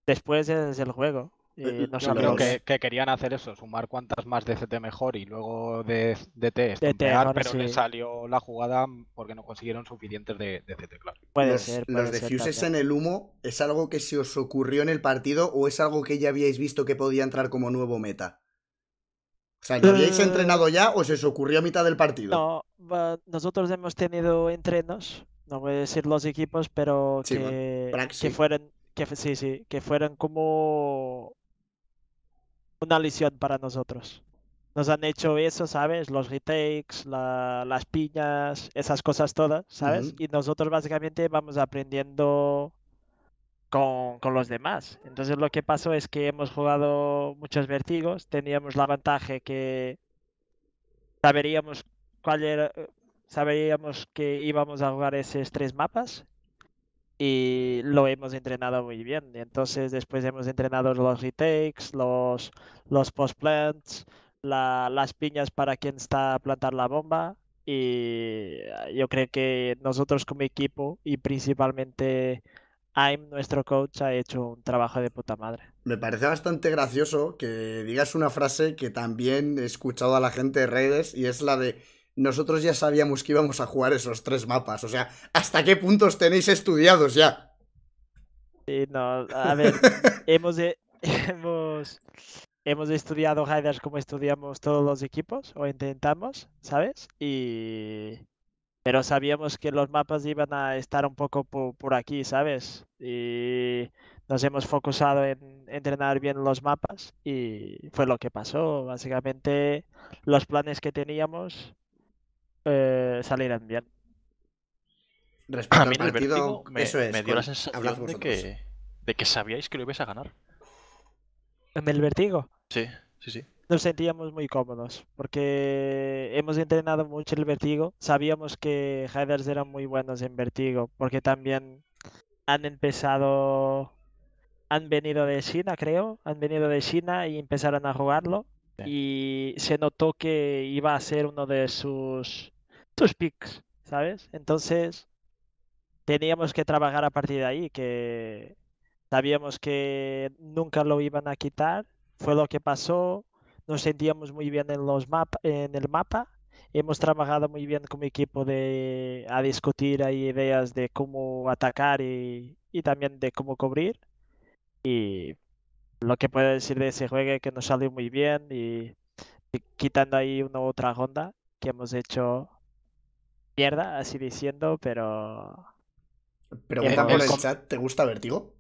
después es el juego. Eh, eh, no Yo que, querían hacer eso, sumar cuantas más de CT mejor y luego de, de pero salió la jugada porque no consiguieron suficientes de, de claro. Puede ser, los defuses en el humo, ¿es algo que se os ocurrió en el partido o es algo que ya habíais visto que podía entrar como nuevo meta? O sea, ¿lo habéis eh, entrenado ya o se os ocurrió a mitad del partido? No, nosotros hemos tenido entrenos, no voy a decir los equipos, pero que, fueron sí, sí, que fueron como una lesión para nosotros. Nos han hecho eso, ¿sabes? Los retakes, las piñas, esas cosas todas, ¿sabes? Y nosotros básicamente vamos aprendiendo con, los demás. Entonces lo que pasó es que hemos jugado muchos vertigos, teníamos la ventaja que saberíamos cuál era, eh, que íbamos a jugar esos tres mapas y lo hemos entrenado muy bien. Entonces después hemos entrenado los retakes, los, los post-plants, las piñas para quien está a plantar la bomba. Y eh, yo creo que nosotros como equipo y principalmente AIM, nuestro coach, ha hecho un trabajo de puta madre. Me parece bastante gracioso que digas una frase que también he escuchado a la gente de redes y es la de nosotros ya sabíamos que íbamos a jugar esos tres mapas. O sea, ¿hasta qué puntos tenéis estudiados ya? Sí, no, a ver, hemos, hemos, hemos estudiado Raiders como estudiamos todos los equipos, o intentamos, ¿sabes? Y, pero sabíamos que los mapas iban a estar un poco por, aquí, ¿sabes? Y nos hemos focusado en entrenar bien los mapas y fue lo que pasó. Básicamente los planes que teníamos eh, salieron bien. a mí me, dio la sensación de que, de sabíais que lo ibas a ganar. ¿En el vertigo? Sí, sí, sí nos sentíamos muy cómodos porque hemos entrenado mucho el vertigo. Sabíamos que headers eran muy buenos en vertigo porque también han empezado, han venido de China, creo, han venido de China y empezaron a jugarlo. Y se notó que iba a ser uno de sus, sus picks, ¿sabes? Entonces teníamos que trabajar a partir de ahí, que sabíamos que nunca lo iban a quitar. Fue lo que pasó, nos sentíamos muy bien en, los map en el mapa. Hemos trabajado muy bien como equipo de, a discutir ideas de cómo atacar y, también de cómo cubrir. Y lo que puedo decir de ese juego es que nos salió muy bien y, quitando ahí una otra ronda que hemos hecho mierda, así diciendo, pero... Pregunta por el, chat, ¿te gusta Vertigo?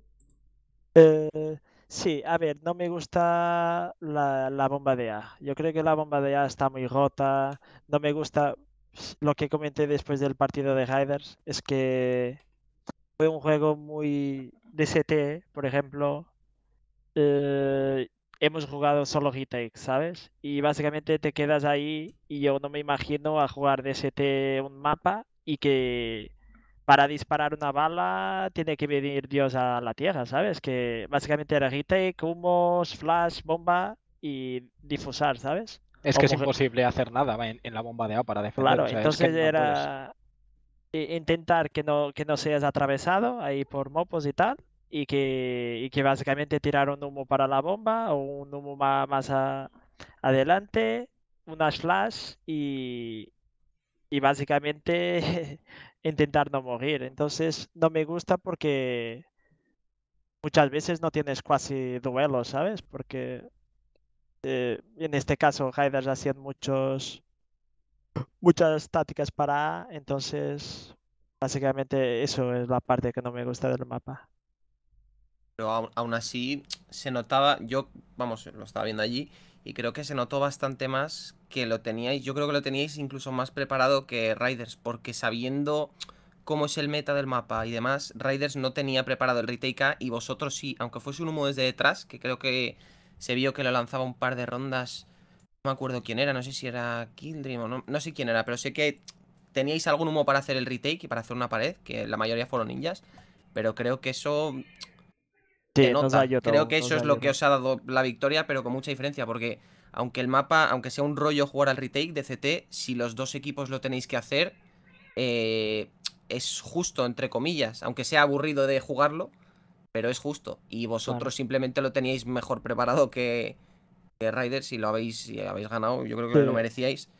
Eh, Sí, a ver, no me gusta la, bomba de A. Yo creo que la bomba de A está muy rota. No me gusta lo que comenté después del partido de Raiders. Es que fue un juego muy DST, por ejemplo. Eh, hemos jugado solo retake, ¿sabes? Y básicamente te quedas ahí y yo no me imagino a jugar DST un mapa y que para disparar una bala tiene que venir Dios a la Tierra, ¿sabes? Que básicamente era retake, humos, flash, bomba y difusar, ¿sabes? Es que es imposible hacer nada en, la bomba de A para defender. Claro, entonces era intentar que no, que no seas atravesado ahí por mopos y tal. Y que, y que básicamente tirar un humo para la bomba o un humo más, adelante, unas flash y, y básicamente intentar no morir. Entonces no me gusta porque muchas veces no tienes casi duelo, ¿sabes? Porque eh, en este caso Raiders hacían muchos muchas tácticas para A, entonces básicamente eso es la parte que no me gusta del mapa. Pero aún así se notaba, yo, vamos, lo estaba viendo allí, y creo que se notó bastante más que lo teníais. Yo creo que lo teníais incluso más preparado que Riders, porque sabiendo cómo es el meta del mapa y demás, Riders no tenía preparado el retake y vosotros sí, aunque fuese un humo desde detrás, que creo que se vio que lo lanzaba un par de rondas. No me acuerdo quién era, no sé si era Kildream o no, no sé quién era, pero sé que teníais algún humo para hacer el retake y para hacer una pared, que la mayoría fueron ninjas, pero creo que eso Creo que eso es lo que os ha dado la victoria, pero con mucha diferencia, porque aunque el mapa, aunque sea un rollo jugar al retake de CT, si los dos equipos lo tenéis que hacer, eh, es justo, entre comillas, aunque sea aburrido de jugarlo, pero es justo. Y vosotros simplemente lo teníais mejor preparado que, Riders y lo habéis, y habéis ganado, yo creo que lo merecíais.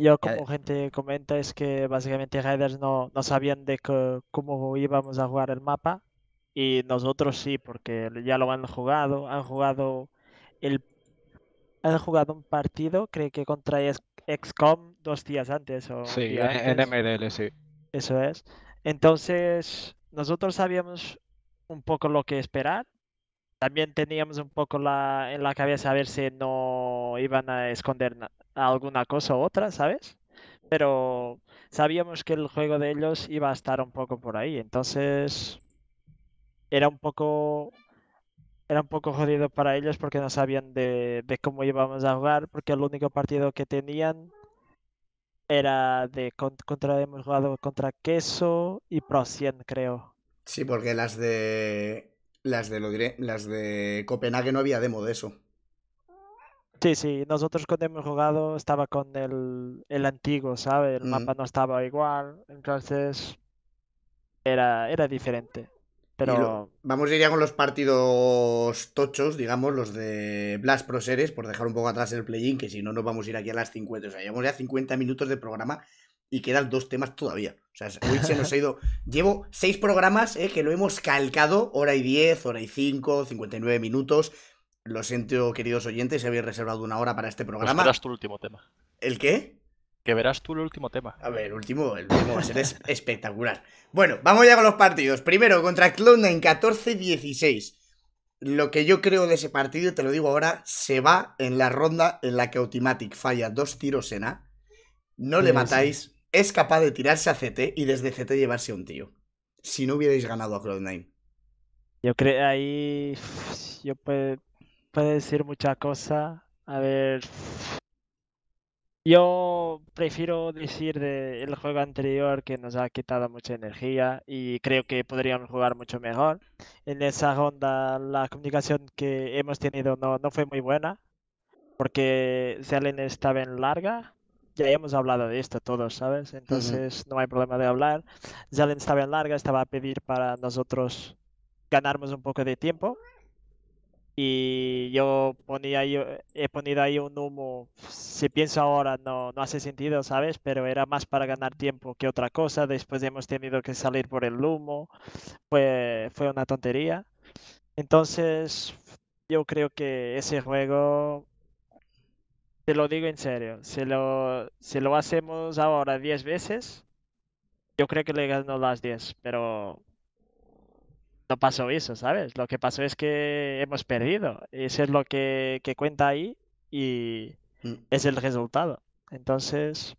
Yo como gente comenta es que básicamente Riders no, sabían de cómo íbamos a jugar el mapa y nosotros sí, porque ya lo han jugado. Han jugado el jugado un partido, creo que contra e XCOM dos días antes. O sí, en MDL, sí. Eso es. Entonces, nosotros sabíamos un poco lo que esperar. También teníamos un poco la, en la cabeza a ver si no iban a esconder alguna cosa u otra, ¿sabes? Pero sabíamos que el juego de ellos iba a estar un poco por ahí. Entonces, era un poco era un poco jodido para ellos porque no sabían de, cómo íbamos a jugar, porque el único partido que tenían era de contra hemos jugado contra Queso y Pro100 creo. Sí, porque las de las de las de Copenhague no había demo de eso. Sí, sí, nosotros cuando hemos jugado estaba con el, antiguo, ¿sabes? El mm. mapa no estaba igual, entonces era, era diferente. Pero... Vamos a ir ya con los partidos tochos, digamos, los de Blas Pro por dejar un poco atrás el play-in, que si no nos vamos a ir aquí a las 50. O sea, llevamos ya 50 minutos de programa y quedan dos temas todavía. O sea, hoy se nos ha ido. Llevo seis programas eh, que lo hemos calcado, hora y diez, hora y cinco, 59 minutos. Lo siento, queridos oyentes, se habéis reservado una hora para este pues programa. Esperas tu último tema. ¿El qué? Que verás tú el último tema. A ver, el último, el último va a ser espectacular. Bueno, vamos ya con los partidos. Primero, contra Cloud9, 14-16. Lo que yo creo de ese partido, te lo digo ahora, se va en la ronda en la que Automatic falla dos tiros en A. No le matáis. Es capaz de tirarse a CT y desde CT llevarse a un tío. Si no hubierais ganado a Cloud9. Yo creo ahí. Yo puedo decir mucha cosa. A ver. Yo prefiero decir del juego anterior que nos ha quitado mucha energía y creo que podríamos jugar mucho mejor. En esa ronda la comunicación que hemos tenido no, fue muy buena porque Selen estaba en larga. Ya hemos hablado de esto todos, ¿sabes? Entonces no hay problema de hablar. Zelen estaba en larga, estaba a pedir para nosotros ganarnos un poco de tiempo y yo ponía yo he ponido ahí un humo si pienso ahora no no hace sentido sabes pero era más para ganar tiempo que otra cosa después hemos tenido que salir por el humo fue fue una tontería entonces yo creo que ese juego te lo digo en serio si lo se lo hacemos ahora 10 veces yo creo que le ganó las 10 pero no pasó eso, ¿sabes? Lo que pasó es que hemos perdido. Eso es lo que, cuenta ahí y mm. es el resultado. Entonces,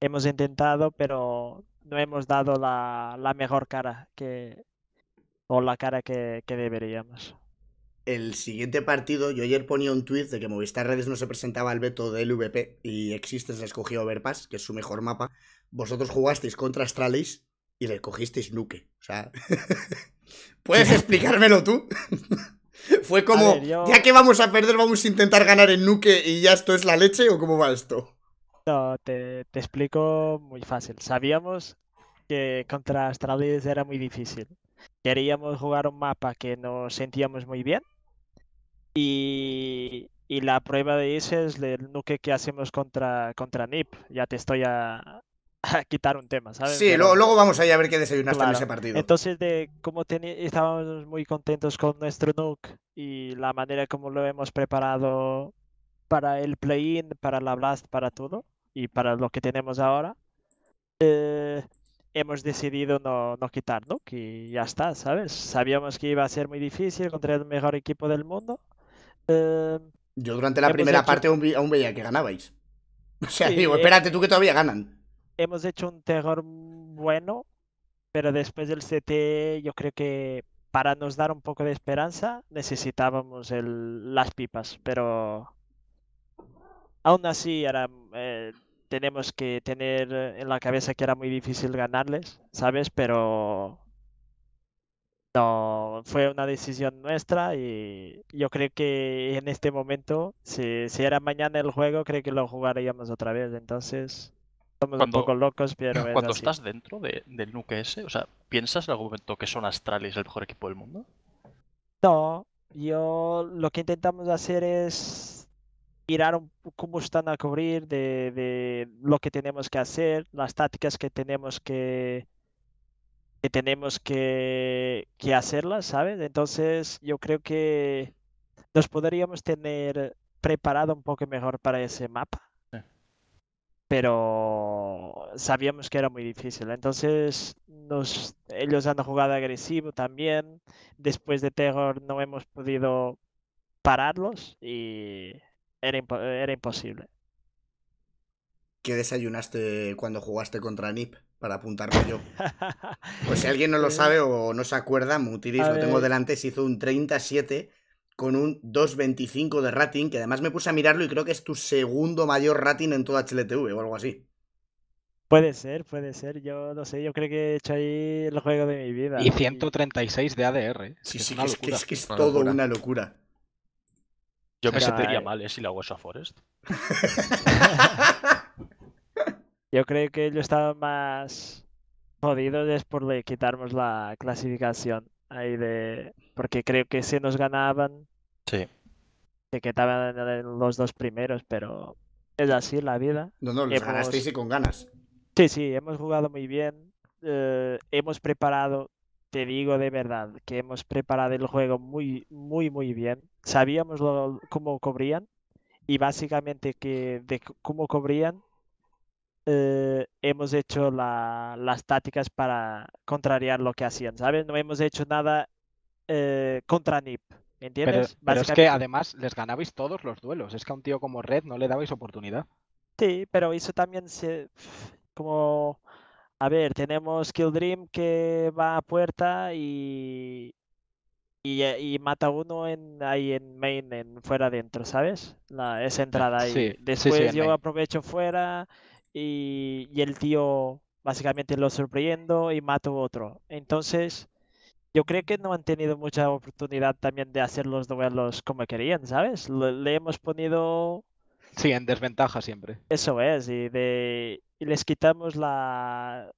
hemos intentado, pero no hemos dado la, mejor cara que o la cara que, deberíamos. El siguiente partido, yo ayer ponía un tuit de que Movistar Redes no se presentaba al veto del VP y Existence escogió Overpass, que es su mejor mapa. Vosotros jugasteis contra Astralis y recogisteis Nuke. O sea, ¿Puedes explicármelo tú? Fue como, ya que vamos a perder, vamos a intentar ganar el Nuke y ya esto es la leche, ¿o cómo va esto? No, te, te explico muy fácil. Sabíamos que contra Astralis era muy difícil. Queríamos jugar un mapa que nos sentíamos muy bien. Y, y la prueba de eso es el nuke que hacemos contra, contra NIP. Ya te estoy a, quitar un tema, ¿sabes? Sí, luego, vamos a ver qué desayunaste en ese partido. Entonces, de cómo estábamos muy contentos con nuestro Nuke y la manera como lo hemos preparado para el play-in, para la Blast, para todo y para lo que tenemos ahora, eh, hemos decidido no, no quitar Nuke y ya está, ¿sabes? Sabíamos que iba a ser muy difícil contra el mejor equipo del mundo. Eh, Yo durante la primera parte aún, veía que ganabais. O sea, digo, eh, espérate tú que todavía ganan hemos hecho un terror bueno, pero después del CT e, yo creo que para nos dar un poco de esperanza necesitábamos el, las pipas, pero aún así ahora eh, tenemos que tener en la cabeza que era muy difícil ganarles, ¿sabes? Pero no, fue una decisión nuestra y yo creo que en este momento, si, si era mañana el juego, creo que lo jugaríamos otra vez, entonces... Estamos cuando, un poco locos, pero. cuando estás dentro de, del Nuke ese, o sea, ¿piensas en algún momento que son Astralis el mejor equipo del mundo? No, yo lo que intentamos hacer es mirar un, cómo están a cubrir, de, lo que tenemos que hacer, las tácticas que tenemos que, que tenemos que hacerlas, ¿sabes? Entonces yo creo que nos podríamos tener preparado un poco mejor para ese mapa pero sabíamos que era muy difícil. Entonces, nos, ellos han jugado agresivo también. Después de Terror no hemos podido pararlos y era, era imposible. ¿Qué desayunaste cuando jugaste contra NIP? Para apuntarme yo. Pues si alguien no lo eh, sabe o no se acuerda, Mutiris, lo tengo delante, se hizo un 37 con un 2.25 de rating, que además me puse a mirarlo y creo que es tu segundo mayor rating en toda HLTV o algo así. Puede ser, puede ser. Yo no sé, yo creo que he hecho ahí el juego de mi vida. Y 136 de ADR. Sí, ¿eh? es sí, que es, que es, todo una locura. Yo me sentiría eh, mal ¿eh? si lo hago eso a Forest. yo creo que yo estaba más jodido después de quitarnos la clasificación ahí de... Porque creo que se nos ganaban. Sí. Se quedaban los dos primeros, pero es así la vida. No, no, los ganasteis y con ganas. Sí, sí, hemos jugado muy bien. Eh, hemos preparado, te digo de verdad, que hemos preparado el juego muy, muy, muy bien. Sabíamos cómo cobrían y básicamente que de cómo cobrían eh, hemos hecho las tácticas para contrariar lo que hacían, ¿sabes? No hemos hecho nada eh, contra NIP. ¿Entiendes? Pero, es que además les ganabais todos los duelos. Es que a un tío como Red no le dabais oportunidad. Sí, pero eso también se. Como. A ver, tenemos Kill Dream que va a puerta y. Y, eh, y mata uno en, ahí en main, en fuera adentro, ¿sabes? La, esa entrada ahí. Después yo aprovecho fuera y, el tío básicamente lo sorprendo y mató otro. Entonces, yo creo que no han tenido mucha oportunidad también de hacer los duelos como querían, ¿sabes? Le, hemos ponido... Sí, en desventaja siempre. Eso es, y, de, les quitamos la...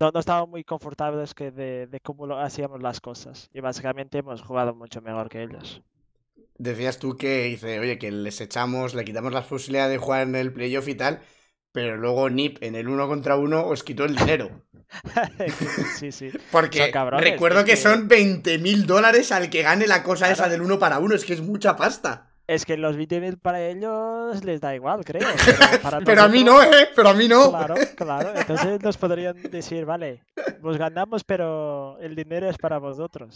No, no estaban muy confortables que de, de cómo lo hacíamos las cosas. Y básicamente hemos jugado mucho mejor que ellos decías tú que dice, oye, que les echamos, le quitamos la posibilidad de jugar en el playoff y tal, pero luego Nip en el uno contra uno os quitó el dinero. sí, sí. Porque recuerdo que, son 20 mil dólares al que gane la cosa esa del uno para uno, es que es mucha pasta. Es que los BTVs para ellos les da igual, creo. Pero, a mí no, ¿eh? Pero a mí no. Claro, claro. Entonces nos podrían decir, vale, vos ganamos, pero el dinero es para vosotros.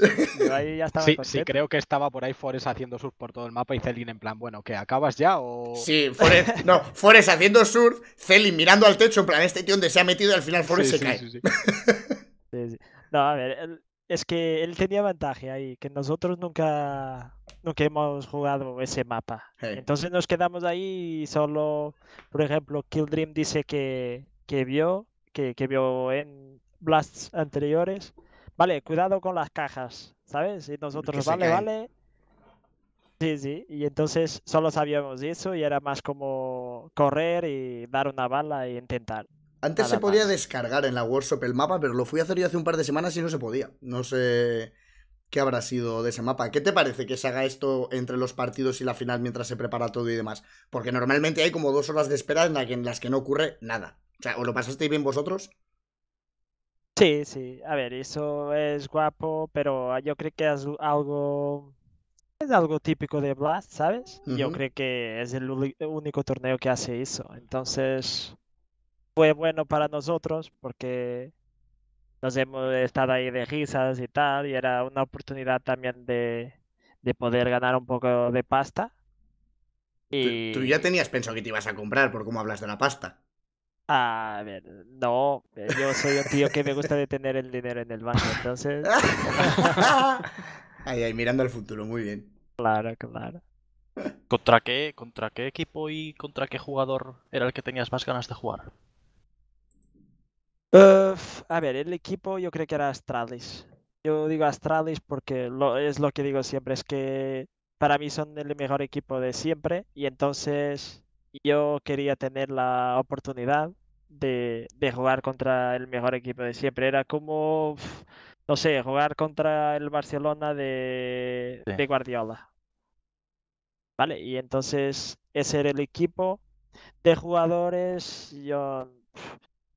ahí ya estaba sí, sí, creo que estaba por ahí Forest haciendo surf por todo el mapa y Celin en plan, bueno, que ¿Acabas ya o...? Sí, Forest, no, haciendo surf, Celin mirando al techo, en plan, este tío donde se ha metido y al final Forest sí, se sí, cae. No, a ver, es que él tenía ventaja ahí, que nosotros nunca no que hemos jugado ese mapa. Entonces nos quedamos ahí y solo, por ejemplo, Kill Dream dice que, vio, que, vio en blasts anteriores. Vale, cuidado con las cajas, ¿sabes? Y mm, nosotros, vale, vale. Sí, sí, y entonces solo sabíamos eso y era más como correr y dar una bala e intentar. Antes se podía descargar en la workshop el mapa, pero lo fui a hacer yo hace un par de semanas y no se podía. No sé ¿Qué habrá sido de ese mapa? ¿Qué te parece que se haga esto entre los partidos y la final mientras se prepara todo y demás? Porque normalmente hay como dos horas de espera en, las que no ocurre nada. O sea, ¿os lo pasasteis bien vosotros? Sí, sí. A ver, eso es guapo, pero yo creo que es algo... Es algo típico de Blast, ¿sabes? Yo creo que es el único torneo que hace eso. Entonces, fue bueno para nosotros porque nos hemos estado ahí de risas y tal, y era una oportunidad también de, de poder ganar un poco de pasta. Y... ¿Tú, ya tenías pensado que te ibas a comprar por cómo hablas de la pasta. A ver, no, eh, yo soy un tío que me gusta de tener el dinero en el banco, entonces... ahí, ahí, mirando al futuro, muy bien. Claro, claro. ¿Contra qué, ¿Contra qué equipo y contra qué jugador era el que tenías más ganas de jugar? a ver, el equipo yo creo que era Astralis. Yo digo Astralis porque lo, es lo que digo siempre, es que para mí son el mejor equipo de siempre y entonces yo quería tener la oportunidad de, jugar contra el mejor equipo de siempre. Era como, no sé, jugar contra el Barcelona de, de Guardiola. ¿Vale? Y entonces ese era el equipo de jugadores. Yo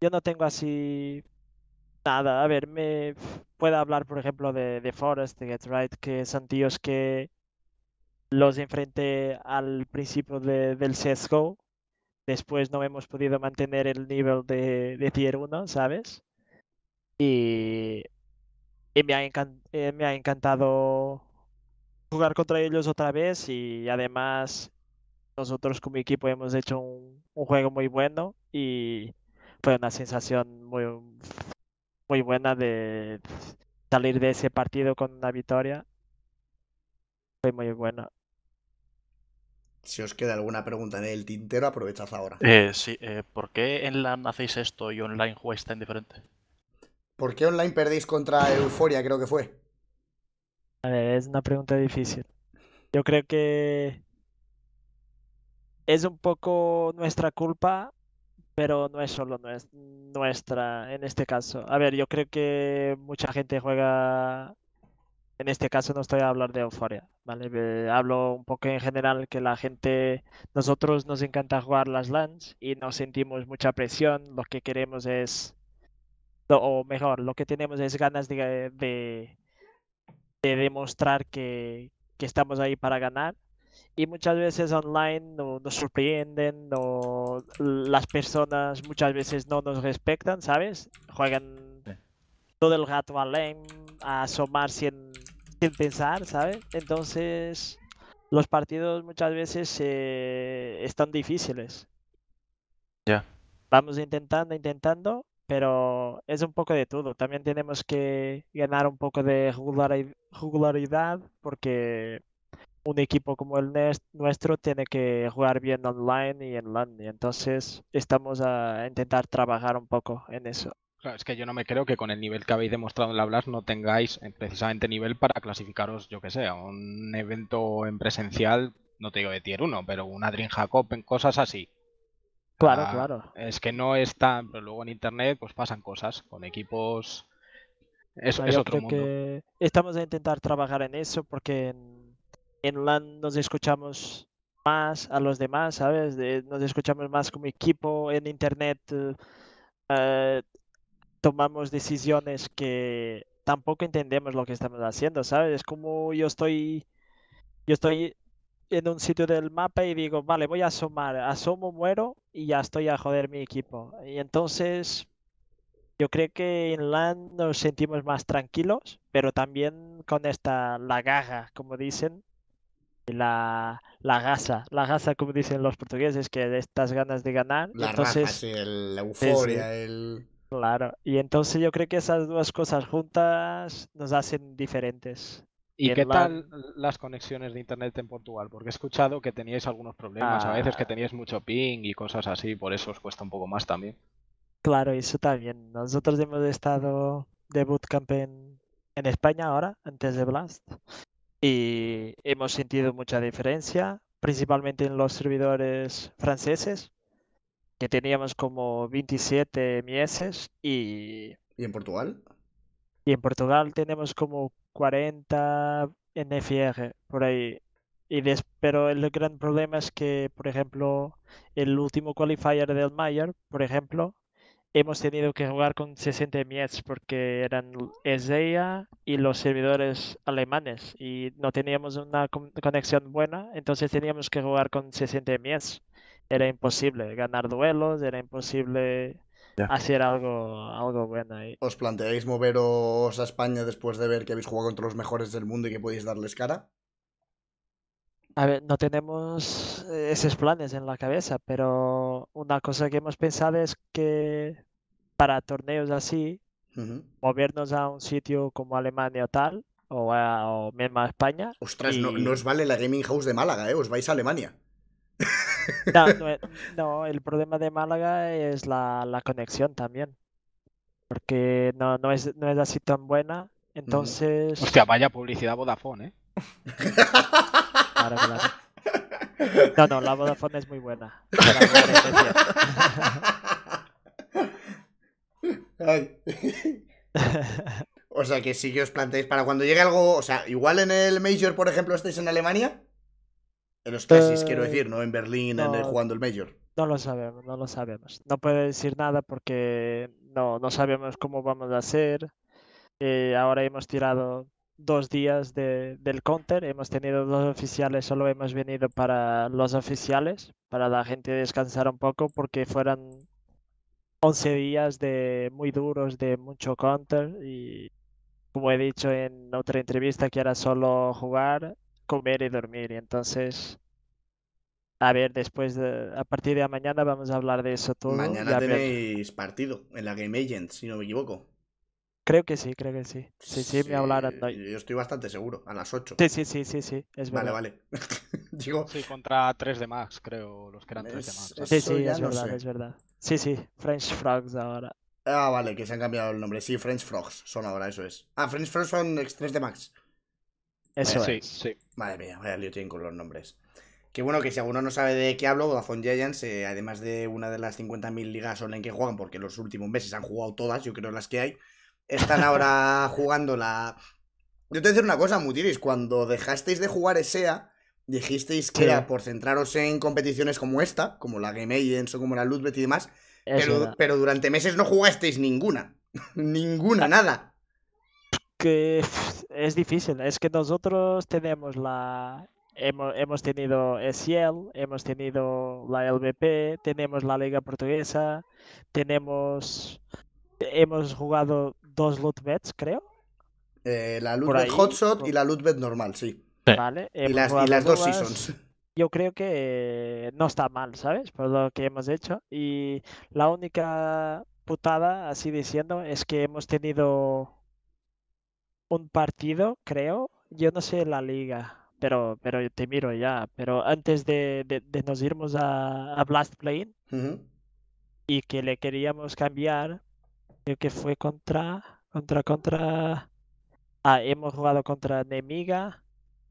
yo no tengo así nada. A ver, me puedo hablar, por ejemplo, de, de Forest, de Get Right, que son tíos que los enfrenté al principio del del go. Después no hemos podido mantener el nivel de, tier 1, ¿sabes? Y, eh, me, ha encantado jugar contra ellos otra vez y además nosotros como equipo hemos hecho un, un juego muy bueno y fue una sensación muy, muy buena de salir de ese partido con una victoria. Fue muy buena. Si os queda alguna pregunta en el tintero, aprovechadla ahora. Eh, sí, eh, ¿por qué en LAN hacéis esto y online jugáis tan diferente? ¿Por qué online perdéis contra Euforia, creo que fue? A es una pregunta difícil. Yo creo que es un poco nuestra culpa pero no es solo nuestra en este caso. A ver, yo creo que mucha gente juega, en este caso no estoy a hablar de euforia, ¿vale? Eh, hablo un poco en general que la gente, nosotros nos encanta jugar las LANs y nos sentimos mucha presión, lo que queremos es, o mejor, lo que tenemos es ganas de, de, demostrar que, que estamos ahí para ganar y muchas veces online nos sorprenden, o las personas muchas veces no nos respetan, ¿sabes? Juegan todo el rato online a asomar sin, sin pensar, ¿sabes? Entonces los partidos muchas veces eh, están difíciles. Ya. Vamos intentando, intentando, pero es un poco de todo. También tenemos que ganar un poco de regularidad porque un equipo como el nuestro tiene que jugar bien online y en LAN. Y entonces estamos a intentar trabajar un poco en eso. Claro, es que yo no me creo que con el nivel que habéis demostrado en la Blast no tengáis eh, precisamente nivel para clasificaros, yo que sé, a un evento en presencial, no te digo de tier 1, pero una Dream Jacob en cosas así. Claro, claro. Es que no está, Pero luego en internet, pues pasan cosas con equipos. Es, es otro mundo. Que estamos a intentar trabajar en eso porque en en LAN nos escuchamos más a los demás, ¿sabes? nos escuchamos más como equipo en Internet. Eh, eh, tomamos decisiones que tampoco entendemos lo que estamos haciendo, ¿sabes? Es como yo estoy, yo estoy en un sitio del mapa y digo, vale, voy a asomar, asomo, muero y ya estoy a joder mi equipo. Y entonces, yo creo que en LAN nos sentimos más tranquilos, pero también con esta, la como dicen, la, la gasa, la gasa como dicen los portugueses, que de estas ganas de ganar. La entonces, la euforia, el... Claro, y entonces yo creo que esas dos cosas juntas nos hacen diferentes. ¿Y, qué tal las conexiones de internet en Portugal? Porque he escuchado que teníais algunos problemas, a ah. veces que teníais mucho ping y cosas así, por eso os cuesta un poco más también. Claro, eso también. Nosotros hemos estado de bootcamp en España ahora, antes de Blast y hemos sentido mucha diferencia, principalmente en los servidores franceses, que teníamos como 27 meses y... ¿Y en Portugal? Y en Portugal tenemos como 40 NFR por ahí. Y des... Pero el gran problema es que, por ejemplo, el último qualifier del Mayer, por ejemplo, hemos tenido que jugar con 60 Mies porque eran Ezeia e y los servidores alemanes y no teníamos una conexión buena, entonces teníamos que jugar con 60 Mies. Era imposible ganar duelos, era imposible hacer algo, algo bueno. Ahí. ¿Os planteáis moveros a España después de ver que habéis jugado contra los mejores del mundo y que podéis darles cara? A ver, no tenemos eh, esos planes en la cabeza, pero una cosa que hemos pensado es que para torneos así, movernos a un sitio como Alemania o tal, o, a, o España. Ostras, no, os vale la Gaming House de Málaga, ¿eh? Os vais a Alemania. No, el problema de Málaga es la, conexión también. Porque no, es, no es así tan buena. Entonces. Hostia, vaya publicidad Vodafone, ¿eh? No, no, la Vodafone es muy buena. O sea que si os planteáis para cuando llegue algo, o sea, igual en el Major, por ejemplo, estáis en Alemania. En los tesis, eh, quiero decir, ¿no? En Berlín, jugando el Major. No lo sabemos, no lo sabemos. No puedo decir nada porque no, no sabemos cómo vamos a hacer. Eh, ahora hemos tirado dos días de, del counter. Hemos tenido dos oficiales, solo hemos venido para los oficiales, para la gente descansar un poco, porque fueron 11 días de muy duros, de mucho counter. Y como he dicho en otra entrevista, que era solo jugar, comer y dormir. Y entonces. A ver, después a partir de mañana vamos a hablar de eso todo. Mañana tenéis partido en la Game Agent, si no me equivoco. Creo que sí, creo que sí. Sí, sí, me hablaron Yo estoy bastante seguro, a las 8. Sí, sí, sí, sí, sí, es verdad. Vale, vale. Digo... Sí, contra 3 de Max, creo, los que eran 3 de Max. Sí, sí, es verdad, es verdad. Sí, sí, French Frogs ahora. Ah, vale, que se han cambiado el nombre. Sí, French Frogs son ahora, eso es. Ah, French Frogs son 3 de Max. Eso es. Sí, sí. Madre mía, vaya lío tienen con los nombres. Que bueno, que si alguno no sabe de qué hablo, Vodafone Giants, eh, además de una de las 50.000 ligas online que juegan, porque los últimos meses han jugado todas, yo creo las que hay, están ahora jugando la... Yo te voy a decir una cosa, Mutiris, cuando dejasteis de jugar ESEA, dijisteis que era por centraros en competiciones como esta, como la Game Agents o como la Ludbet y demás, pero, durante meses no jugasteis ninguna. ninguna, nada. Que es difícil, es que nosotros tenemos la... Hemos, tenido ESEAL, hemos tenido la LVP, tenemos la Liga Portuguesa, tenemos... Hemos jugado dos lootbeds, creo. Eh, la lootbet hotshot y la lootbet normal, sí. Vale. y, las, dos seasons. Yo creo que eh, no está mal, ¿sabes? Por lo que hemos hecho. Y la única putada, así diciendo, es que hemos tenido un partido, creo. Yo no sé la liga, pero, pero te miro ya. Pero antes de, de, nos irmos a, Blast Plane y que le queríamos cambiar Creo que fue contra. Contra, contra. Ah, hemos jugado contra Nemiga,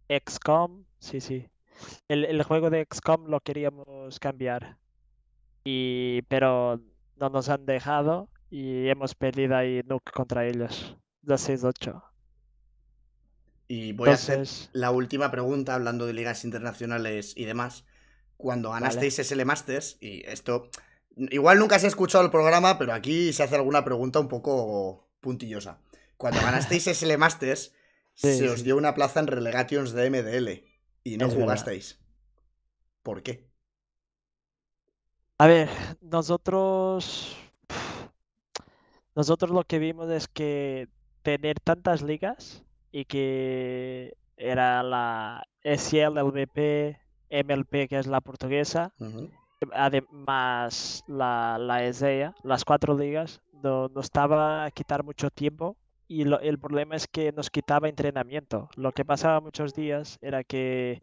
XCOM. Sí, sí. El, juego de XCOM lo queríamos cambiar. Y, pero no nos han dejado y hemos perdido ahí Nuke contra ellos. 2-6-8. Y voy a hacer la última pregunta hablando de ligas internacionales y demás. Cuando ganasteis SL Masters, y esto Igual nunca se escuchado el programa, pero aquí se hace alguna pregunta un poco puntillosa. Cuando ganasteis SL Masters, se os dio una plaza en Relegations de MDL y no jugasteis. ¿Por qué? A ver, nosotros. Nosotros lo que vimos es que tener tantas ligas y que era la SL, e lbp MLP, que es la portuguesa, además la, la ESEA, las cuatro ligas, no, nos estaba a quitar mucho tiempo y el problema es que nos quitaba entrenamiento. Lo que pasaba muchos días era que,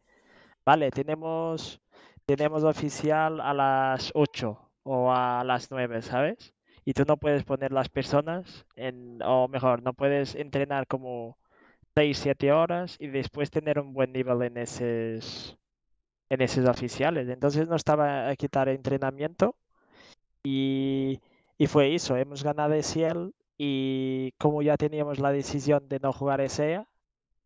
vale, tenemos, tenemos oficial a las 8 o a las 9, ¿sabes? Y tú no puedes poner las personas, en, o mejor, no puedes entrenar como 6, siete horas y después tener un buen nivel en esas en esos oficiales. Entonces no estaba a quitar entrenamiento y, y fue eso. Hemos ganado ciel y como ya teníamos la decisión de no jugar SEA,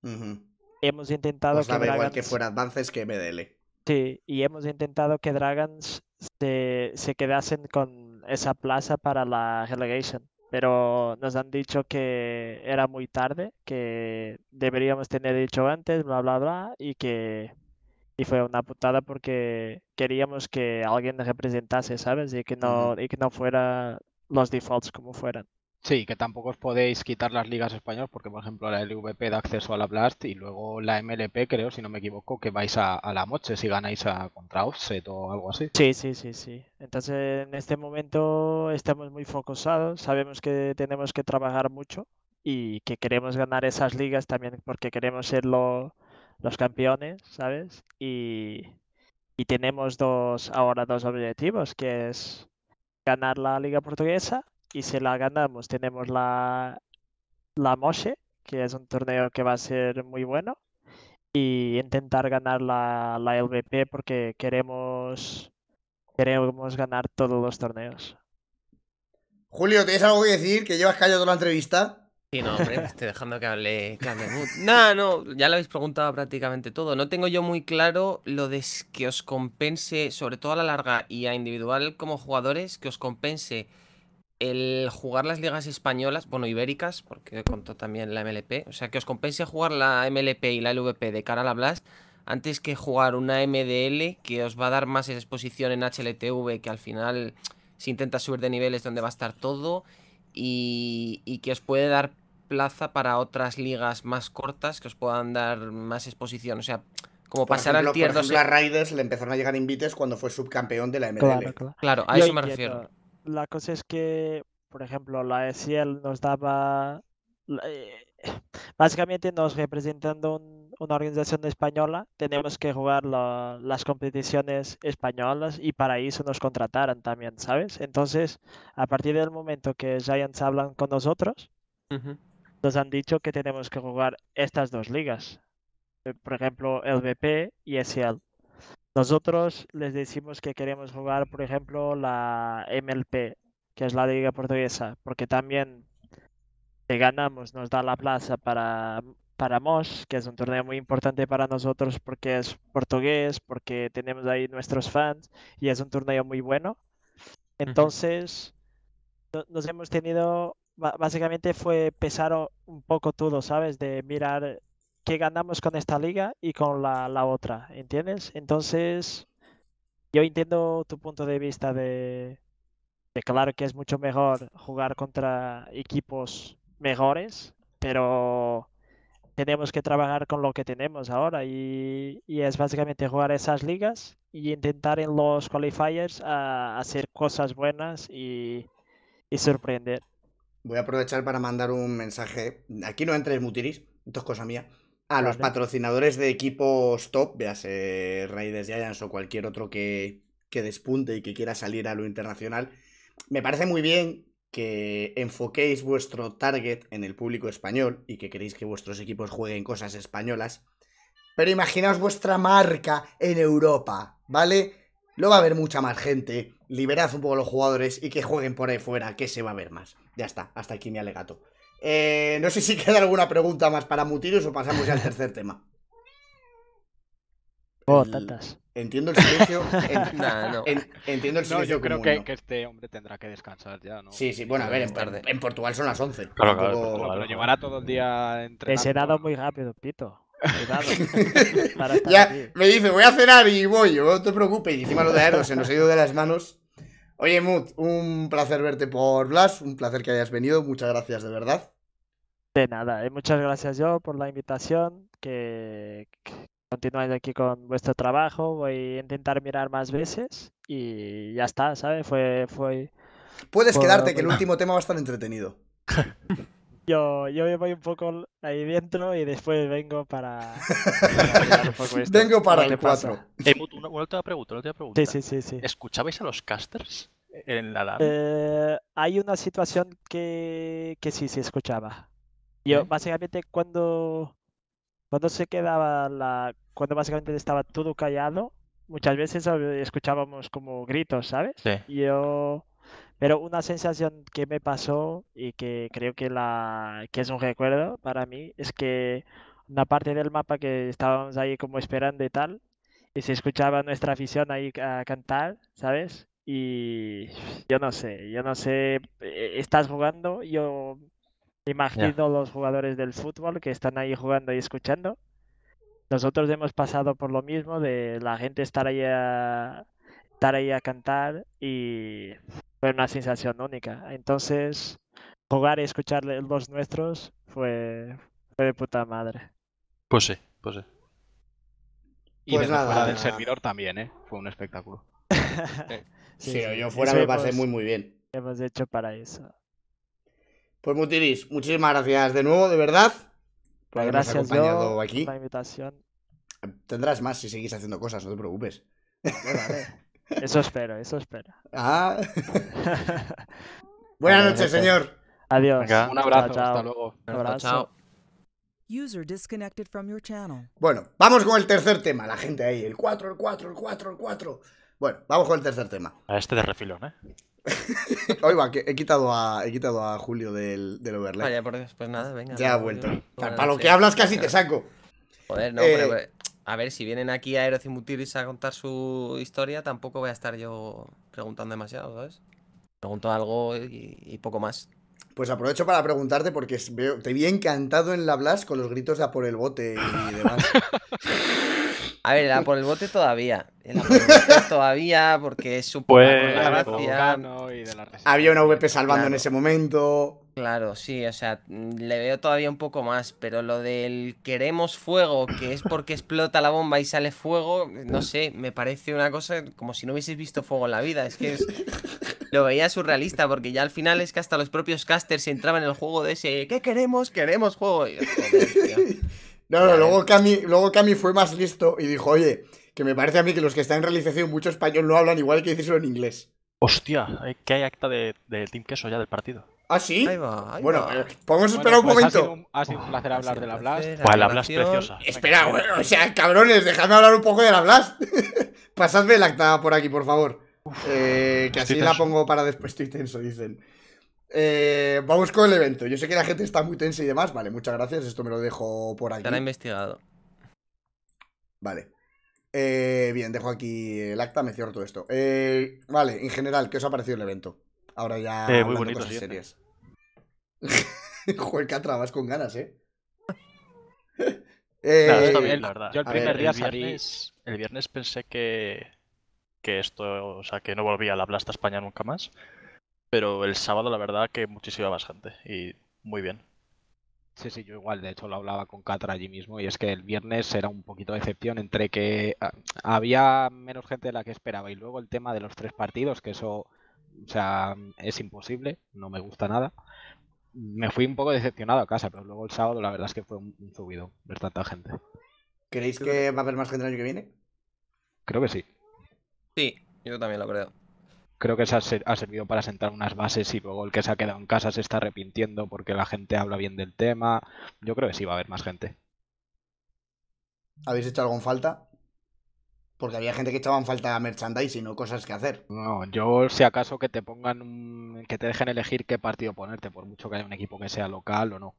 e hemos intentado que Dragons... que fuera avances que MDL. Sí, y hemos intentado que Dragons se, se quedasen con esa plaza para la relegation pero nos han dicho que era muy tarde, que deberíamos tener dicho antes, bla, bla, bla, y que y fue una putada porque queríamos que alguien representase, ¿sabes? Y que no, y que no fuera los defaults como fueran. Sí, que tampoco os podéis quitar las ligas españolas porque, por ejemplo, la LVP da acceso a la Blast y luego la MLP, creo, si no me equivoco, que vais a, la Moche si ganáis a, contra Offset o algo así. Sí, sí, sí, sí. Entonces, en este momento estamos muy focosados, sabemos que tenemos que trabajar mucho y que queremos ganar esas ligas también porque queremos ser lo, los campeones, ¿sabes? Y, tenemos dos ahora dos objetivos, que es ganar la Liga Portuguesa y si la ganamos tenemos la, la Moshe, que es un torneo que va a ser muy bueno, y intentar ganar la, LVP porque queremos, queremos ganar todos los torneos. Julio, ¿tienes algo que decir? Que llevas callado toda la entrevista. Sí, no, hombre, estoy dejando que hable, Nada, no, ya lo habéis preguntado prácticamente todo. No tengo yo muy claro lo de que os compense, sobre todo a la larga y a individual como jugadores, que os compense el jugar las ligas españolas, bueno, ibéricas, porque contó también la MLP. O sea, que os compense jugar la MLP y la LVP de cara a la Blast antes que jugar una MDL que os va a dar más exposición en HLTV, que al final se intenta subir de niveles donde va a estar todo. y que os puede dar plaza para otras ligas más cortas que os puedan dar más exposición. O sea, como pasaron pasar ejemplo, al tier e- le empezaron a llegar invites cuando fue subcampeón de la MDL. Claro, claro. a eso me refiero. La cosa es que, por ejemplo, la ESL nos daba. Eh, básicamente, nos representando una organización española, tenemos que jugar las competiciones españolas y para eso nos contrataran también, ¿sabes? Entonces, a partir del momento que Giants hablan con nosotros, nos han dicho que tenemos que jugar estas dos ligas, eh, por ejemplo, el BP y SL. Nosotros les decimos que queremos jugar, por ejemplo, la MLP, que es la liga portuguesa, porque también si ganamos nos da la plaza para, para MOS, que es un torneo muy importante para nosotros porque es portugués, porque tenemos ahí nuestros fans y es un torneo muy bueno. Entonces, nos hemos tenido básicamente fue pesar un poco todo, ¿sabes? De mirar qué ganamos con esta liga y con la, la otra, ¿entiendes? Entonces, yo entiendo tu punto de vista de, de, claro que es mucho mejor jugar contra equipos mejores, pero tenemos que trabajar con lo que tenemos ahora y, es básicamente jugar esas ligas y intentar en los qualifiers ah, hacer cosas buenas y sorprender voy a aprovechar para mandar un mensaje. Aquí no entres mutiris, dos cosas cosa mía. A los patrocinadores de equipos top, sea Raiders Giants o cualquier otro que, despunte y que quiera salir a lo internacional. Me parece muy bien que enfoquéis vuestro target en el público español y que queréis que vuestros equipos jueguen cosas españolas. Pero imaginaos vuestra marca en Europa, ¿vale? Lo va a haber mucha más gente. Liberad un poco a los jugadores y que jueguen por ahí fuera, que se va a ver más. Ya está, hasta aquí mi alegato. Eh, no sé si queda alguna pregunta más para Mutiros o pasamos ya al tercer tema. Oh, Entiendo el silencio. entiendo el silencio. yo creo que, este hombre tendrá que descansar ya, ¿no? Sí, sí, bueno, a ver, en, tarde. en Portugal son las 11. Claro, claro, lo llevará todo el día entrenando. he dado muy rápido, Pito. me dice, voy a cenar y voy, no te preocupes. Y encima lo de Aero se nos ha ido de las manos. Oye, Mut, un placer verte por Blas, un placer que hayas venido, muchas gracias de verdad. De nada, y eh, muchas gracias yo por la invitación, que, continuáis aquí con vuestro trabajo, voy a intentar mirar más veces y ya está, ¿sabes? Fue, fue... Puedes quedarte, que el último tema va a estar entretenido. Yo, yo me voy un poco ahí dentro y después vengo para. vengo para el 4. Eh, una, última pregunta, Sí, sí, sí, ¿Escuchabais a los casters en la eh, hay una situación que, que sí se escuchaba. Yo, ¿Eh? básicamente, cuando, cuando se quedaba la. Cuando básicamente estaba todo callado, muchas veces escuchábamos como gritos, ¿sabes? Sí. Yo pero una sensación que me pasó y que creo que, la, que es un recuerdo para mí es que una parte del mapa que estábamos ahí como esperando y tal, y se escuchaba nuestra afición ahí cantar, ¿sabes? Y yo no sé, yo no sé, eh, estás jugando, yo imagino los jugadores del fútbol que están ahí jugando y escuchando. Nosotros hemos pasado por lo mismo, de la gente estar ahí a ahí a cantar y fue una sensación única. Entonces, jugar y escuchar los nuestros fue, fue de puta madre. Pues sí, pues sí. Y pues del servidor también, ¿eh? Fue un espectáculo. sí, yo fuera me pasé muy, muy bien. Hemos hecho para eso. Pues Mutiris, muchísimas gracias de nuevo, de verdad. Por pues gracias acompañado aquí. Tendrás más si seguís haciendo cosas, no te preocupes. Eso espero, eso espero. Ah. Buenas noches, señor. Adiós. Un abrazo, hasta luego. Un abrazo. Bueno, vamos con el tercer tema, la gente ahí, el 4, el 4, el 4, el 4. Bueno, vamos con el tercer tema. A este de refilón, ¿eh? Oiga, que he quitado a, Julio del, del overlay. Vaya, por Dios, pues nada, venga. Ya ha vuelto. Para, lo que hablas casi te saco. Joder, no, pero, eh, a ver, si vienen aquí a a contar su historia, tampoco voy a estar yo preguntando demasiado, ¿sabes? Pregunto algo y, poco más. Pues aprovecho para preguntarte porque te vi encantado en la Blas con los gritos de a por el bote y demás. A ver, la por el bote todavía. La por el bote todavía, porque es su pues, la gracia. Había una VP salvando en ese momento. Claro, sí, o sea, mm, le veo todavía un poco más, pero lo del queremos fuego, que es porque explota la bomba y sale fuego, no sé, me parece una cosa como si no hubieses visto fuego en la vida. Es que lo veía surrealista, porque ya al final es que hasta los propios casters entraban en el juego de ese, ¿qué queremos? Queremos juego. Y, no, luego Cami, luego Cami fue más listo y dijo, oye, que me parece a mí que los que están en realización mucho español no hablan igual que dices en inglés. Hostia, eh, que hay acta de, Team Queso ya del partido. ¿Ah, sí? bueno, va. Eh, podemos esperar un pues momento. Ha sido un, placer hablar de la Blast. Pues la Blast preciosa. Espera, o sea, cabrones, dejadme hablar un poco de la Blast. Pasadme el acta por aquí, por favor. Eh, que así la pongo para después. Estoy tenso, dicen. Eh, vamos con el evento. Yo sé que la gente está muy tensa y demás. Vale, muchas gracias. Esto me lo dejo por aquí. Te investigado. Vale. Eh, bien, dejo aquí el acta, me cierro todo esto. Eh, vale, en general, ¿qué os ha parecido el evento? Ahora ya. muy bonito, cosas sí, series. Joder, con ganas, ¿eh? Claro, está bien, la verdad. Yo el primer día viernes, el viernes pensé que, que esto, o sea, que no volvía a la Blasta España nunca más. Pero el sábado, la verdad, que muchísima más gente. Y muy bien. Sí, sí, yo igual, de hecho lo hablaba con Catra allí mismo y es que el viernes era un poquito de excepción entre que ah, había menos gente de la que esperaba y luego el tema de los tres partidos, que eso, o sea, es imposible, no me gusta nada. Me fui un poco decepcionado a casa, pero luego el sábado la verdad es que fue un, un subido ver tanta gente. ¿Creéis que va a haber más gente el año que viene? Creo que sí. Sí, yo también lo creo creo que se ha, servido para sentar unas bases y luego el que se ha quedado en casa se está arrepintiendo porque la gente habla bien del tema. Yo creo que sí va a haber más gente. ¿Habéis hecho algo en falta? Porque había gente que echaba en falta merchandising no cosas que hacer. No, yo si acaso que te pongan, que te dejen elegir qué partido ponerte, por mucho que haya un equipo que sea local o no.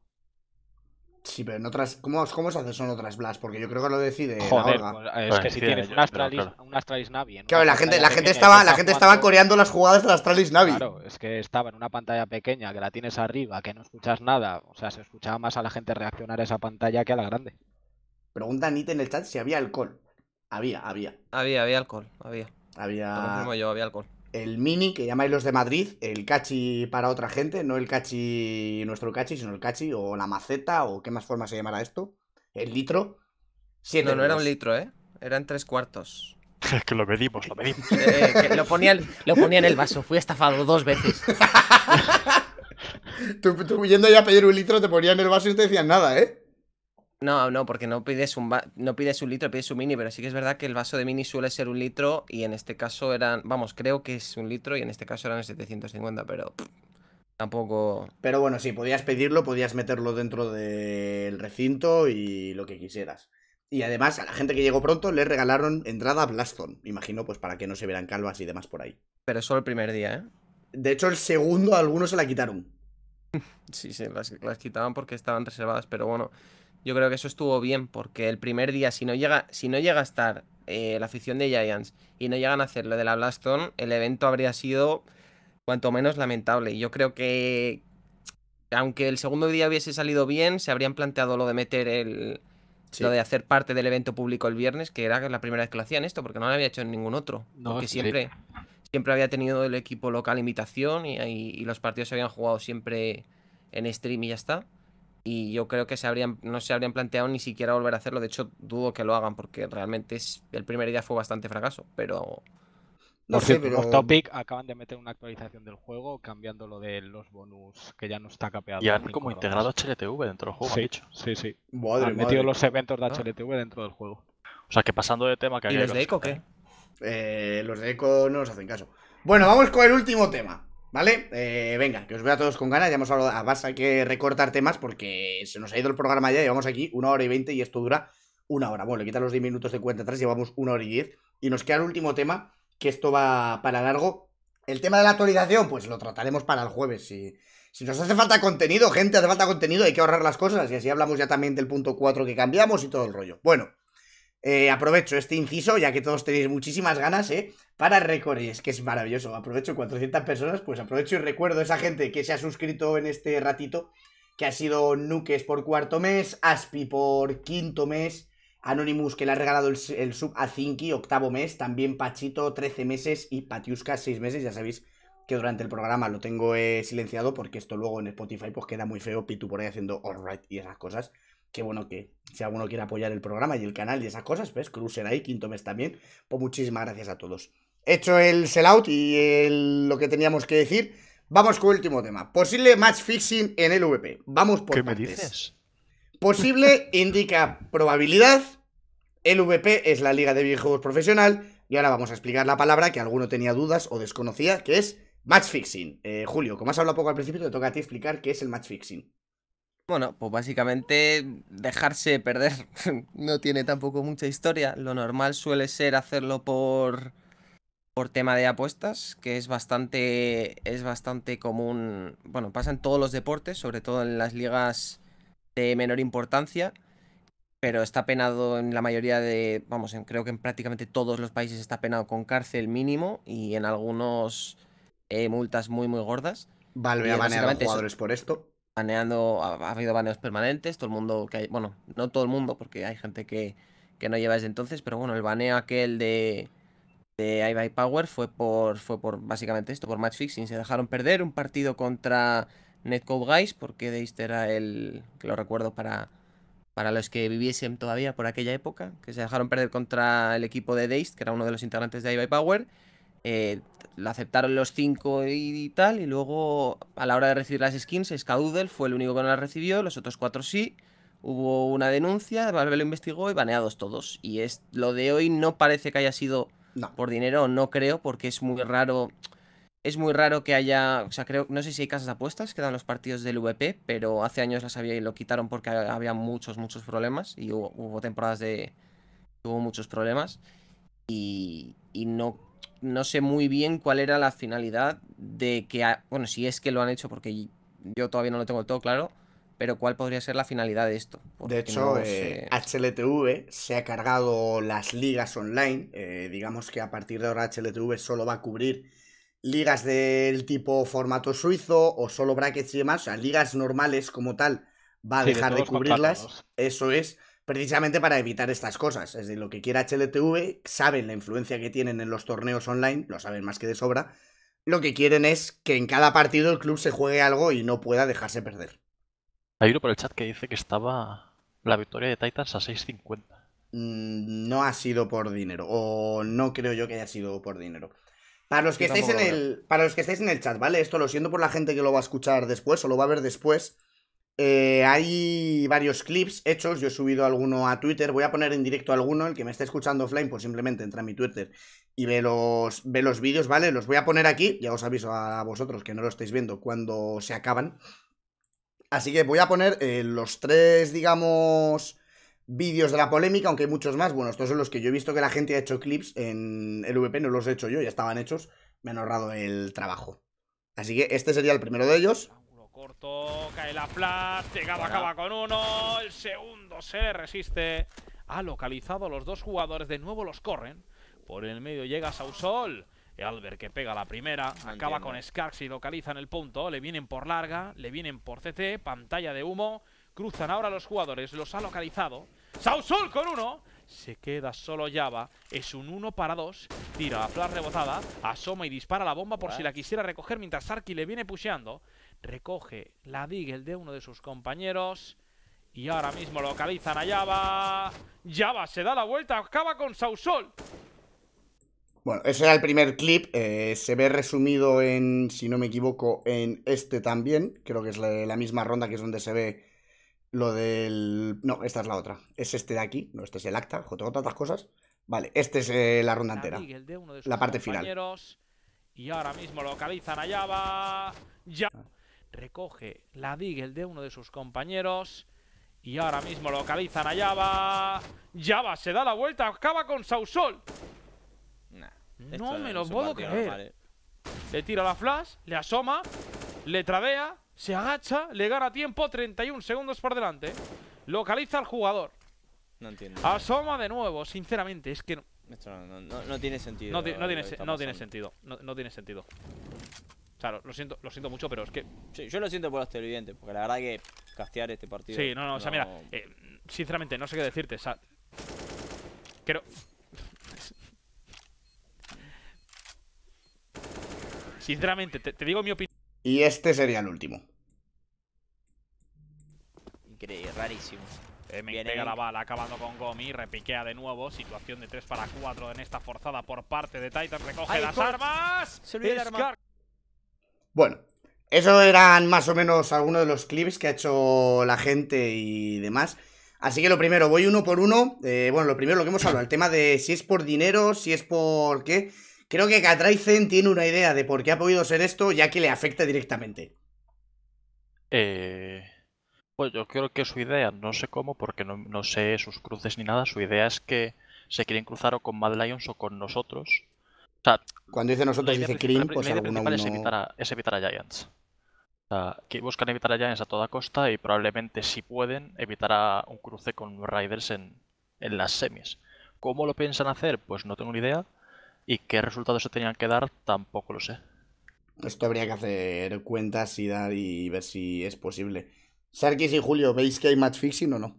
Sí, pero en otras. ¿Cómo, cómo se hace eso en otras Blast? Porque yo creo que lo decide. Joder, pues, es que si tienes un Astralis, Navi. claro, la gente, la gente, estaba, la gente estaba coreando las jugadas de la Astralis Navi. Claro, es que estaba en una pantalla pequeña que la tienes arriba, que no escuchas nada. O sea, se escuchaba más a la gente reaccionar a esa pantalla que a la grande. Pregunta Nite en el chat si había alcohol. Había, había. Había, había alcohol. Había. Había. yo, había alcohol el mini que llamáis los de Madrid, el cachi para otra gente, no el cachi, nuestro cachi, sino el cachi o la maceta o qué más forma se llamará esto, el litro. no, no era un litro, ¿eh? Eran tres cuartos. Es que lo pedimos, lo pedimos. Eh, eh, lo, ponía, en el vaso, fui estafado dos veces. tú, tú, yendo ya a pedir un litro, te en el vaso y no te decían nada, ¿eh? No, no, porque no pides un no pides un litro, pides un mini, pero sí que es verdad que el vaso de mini suele ser un litro y en este caso eran, vamos, creo que es un litro y en este caso eran 750, pero tampoco. Pero bueno, sí, podías pedirlo, podías meterlo dentro del recinto y lo que quisieras. Y además, a la gente que llegó pronto le regalaron entrada a Blaston. Imagino, pues para que no se vieran calvas y demás por ahí. Pero solo el primer día, ¿eh? De hecho, el segundo algunos se la quitaron. sí, sí, las, las quitaban porque estaban reservadas, pero bueno. Yo creo que eso estuvo bien, porque el primer día, si no llega, si no llega a estar eh, la afición de Giants y no llegan a hacer lo de la Blaston, el evento habría sido cuanto menos lamentable. yo creo que, aunque el segundo día hubiese salido bien, se habrían planteado lo de meter el. Lo de hacer parte del evento público el viernes, que era la primera vez que lo hacían esto, porque no lo había hecho en ningún otro. porque siempre, siempre había tenido el equipo local invitación y, los partidos se habían jugado siempre en stream y ya está y yo creo que se habrían, no se habrían planteado ni siquiera volver a hacerlo. De hecho, dudo que lo hagan porque realmente es, el primer día fue bastante fracaso, pero... No Por sé, topic, acaban de meter una actualización del juego cambiando lo de los bonus que ya no está capeado. Y han como integrado HLTV dentro del juego, sí, Sí, sí. han metido los eventos de HLTV ah. dentro del juego. O sea que pasando de tema que... ¿Y eh, los de Echo qué? los de Eco no nos hacen caso. Bueno, vamos con el último tema. ¿Vale? Eh, venga, que os veo a todos con ganas. Ya hemos hablado. Vas a que recortar temas porque se nos ha ido el programa ya. Llevamos aquí una hora y veinte y esto dura una hora. Bueno, le quita los diez minutos de cuenta atrás, llevamos una hora y diez. Y nos queda el último tema, que esto va para largo. El tema de la actualización, pues lo trataremos para el jueves. Si, si nos hace falta contenido, gente, hace falta contenido, hay que ahorrar las cosas. Y así hablamos ya también del punto 4 que cambiamos y todo el rollo. Bueno. Eh, aprovecho este inciso, ya que todos tenéis muchísimas ganas, ¿eh? Para récords, que es maravilloso. Aprovecho 400 personas, pues aprovecho y recuerdo a esa gente que se ha suscrito en este ratito, que ha sido Nukes por cuarto mes, Aspi por quinto mes, Anonymous que le ha regalado el, sub a Zinky, octavo mes, también Pachito 13 meses y Patiusca 6 meses, ya sabéis que durante el programa lo tengo eh, silenciado porque esto luego en Spotify pues queda muy feo, Pitu por ahí haciendo alright y esas cosas. Qué bueno, que si alguno quiere apoyar el programa y el canal y esas cosas, pues crucen ahí, Quinto Mes también, pues muchísimas gracias a todos. Hecho el sellout y lo que teníamos que decir, vamos con el último tema. Posible match fixing en el VP. Vamos por ¿Qué me dices? Posible indica probabilidad. El VP es la liga de videojuegos profesional. Y ahora vamos a explicar la palabra que alguno tenía dudas o desconocía, que es match fixing. Eh, Julio, como has hablado poco al principio, te toca a ti explicar qué es el match fixing. Bueno, pues básicamente dejarse perder no tiene tampoco mucha historia. Lo normal suele ser hacerlo por por tema de apuestas, que es bastante es bastante común. Bueno, pasa en todos los deportes, sobre todo en las ligas de menor importancia, pero está penado en la mayoría de, vamos, en, creo que en prácticamente todos los países está penado con cárcel mínimo y en algunos eh, multas muy muy gordas. Valve a los jugadores por esto baneando, ha, habido baneos permanentes, todo el mundo que hay, bueno, no todo el mundo, porque hay gente que, no lleva desde entonces, pero bueno, el baneo aquel de, de Power fue por, fue por básicamente esto, por match fixing. Se dejaron perder un partido contra Netcode Guys, porque Deist era el, que lo recuerdo para, para los que viviesen todavía por aquella época, que se dejaron perder contra el equipo de Deist, que era uno de los integrantes de iBuy Power. Eh, la aceptaron los cinco y, tal, y luego a la hora de recibir las skins, Skadoodle fue el único que no las recibió, los otros cuatro sí. Hubo una denuncia, Valve lo investigó y baneados todos. Y es, lo de hoy no parece que haya sido por dinero, no creo, porque es muy raro. Es muy raro que haya. O sea, creo. No sé si hay casas de apuestas que dan los partidos del VP, pero hace años las había y lo quitaron porque había muchos, muchos problemas. Y hubo, hubo temporadas de. Hubo muchos problemas. Y, y no no sé muy bien cuál era la finalidad de que, bueno, si es que lo han hecho, porque yo todavía no lo tengo todo claro, pero cuál podría ser la finalidad de esto. de hecho, HLTV eh, se ha cargado las ligas online, eh, digamos que a partir de ahora HLTV solo va a cubrir ligas del tipo formato suizo o solo brackets y demás, o sea, ligas normales como tal, va a dejar de, cubrirlas, eso es precisamente para evitar estas cosas. Es decir, lo que quiera HLTV, saben la influencia que tienen en los torneos online, lo saben más que de sobra. Lo que quieren es que en cada partido el club se juegue algo y no pueda dejarse perder. Hay uno por el chat que dice que estaba la victoria de Titans a 6.50. Mm, no ha sido por dinero, o no creo yo que haya sido por dinero. Para los, que estáis en el, para los que estáis en el chat, ¿vale? Esto lo siento por la gente que lo va a escuchar después o lo va a ver después. Eh, hay varios clips hechos, yo he subido alguno a Twitter, voy a poner en directo alguno, el que me esté escuchando offline, pues simplemente entra a mi Twitter y ve los, ve los vídeos, ¿vale? Los voy a poner aquí, ya os aviso a vosotros que no lo estáis viendo cuando se acaban. Así que voy a poner eh, los tres, digamos, vídeos de la polémica, aunque hay muchos más. Bueno, estos son los que yo he visto que la gente ha hecho clips en el VP, no los he hecho yo, ya estaban hechos, me han ahorrado el trabajo. Así que este sería el primero de ellos toca, cae la plaza llegaba, acaba con uno, el segundo se resiste. Ha localizado a los dos jugadores, de nuevo los corren. Por el medio llega Sausol. Albert que pega la primera, acaba con Skarks y localizan el punto. Le vienen por larga, le vienen por CT, pantalla de humo. Cruzan ahora los jugadores, los ha localizado. Sausol con uno. Se queda solo Java. Es un uno para dos. Tira la flash rebotada. Asoma y dispara la bomba por si la quisiera recoger mientras Sarki le viene pusheando. Recoge la Deagle de uno de sus compañeros. Y ahora mismo localizan a Java. Java se da la vuelta, acaba con Sausol. Bueno, ese era el primer clip. Eh, se ve resumido en, si no me equivoco, en este también. Creo que es la, misma ronda que es donde se ve lo del... No, esta es la otra. Es este de aquí. No, este es el acta. JJ, otras cosas. Vale, este es eh, la ronda entera. La parte final. Y ahora mismo localizan a Java. Ya... Ah. Recoge la Deagle de uno de sus compañeros. Y ahora mismo localizan a Java. Java se da la vuelta, acaba con Sausol. no me lo puedo creer. Eh. Le tira la flash, le asoma, le tradea, se agacha, le gana tiempo, 31 segundos por delante. Localiza al jugador. No entiendo. Asoma de nuevo, sinceramente, es que no. no, tiene sentido. No, tiene, sentido no tiene sentido. No, tiene sentido. Claro, lo, siento, lo siento mucho, pero es que. yo lo siento por los televidentes, porque la verdad que castear este partido. Sí, no, no, o sea, mira, eh, sinceramente, no sé qué decirte. sinceramente, te, digo mi opinión. Y este sería el último. Increíble, rarísimo. Eh, me la bala acabando con Gomi, repiquea de nuevo, situación de 3 para 4 en esta forzada por parte de Titan, recoge las armas. Se olvidó el arma. Bueno, eso eran más o menos algunos de los clips que ha hecho la gente y demás. Así que lo primero, voy uno por uno. Eh, bueno, lo primero, lo que hemos hablado, el tema de si es por dinero, si es por qué. Creo que Katraizen tiene una idea de por qué ha podido ser esto, ya que le afecta directamente. Eh, pues yo creo que su idea, no sé cómo, porque no, no sé sus cruces ni nada, su idea es que se quieren cruzar o con Mad Lions o con nosotros cuando dice nosotros, dice Cream, pues principal es, evitar a, Giants. O sea, que buscan evitar a Giants a toda costa y probablemente, si pueden, a un cruce con Riders en, en las semis. ¿Cómo lo piensan hacer? Pues no tengo ni idea. Y qué resultados se tenían que dar, tampoco lo sé. Esto habría que hacer cuentas y dar y ver si es posible. Sarkis y Julio, ¿veis que hay match fixing o no?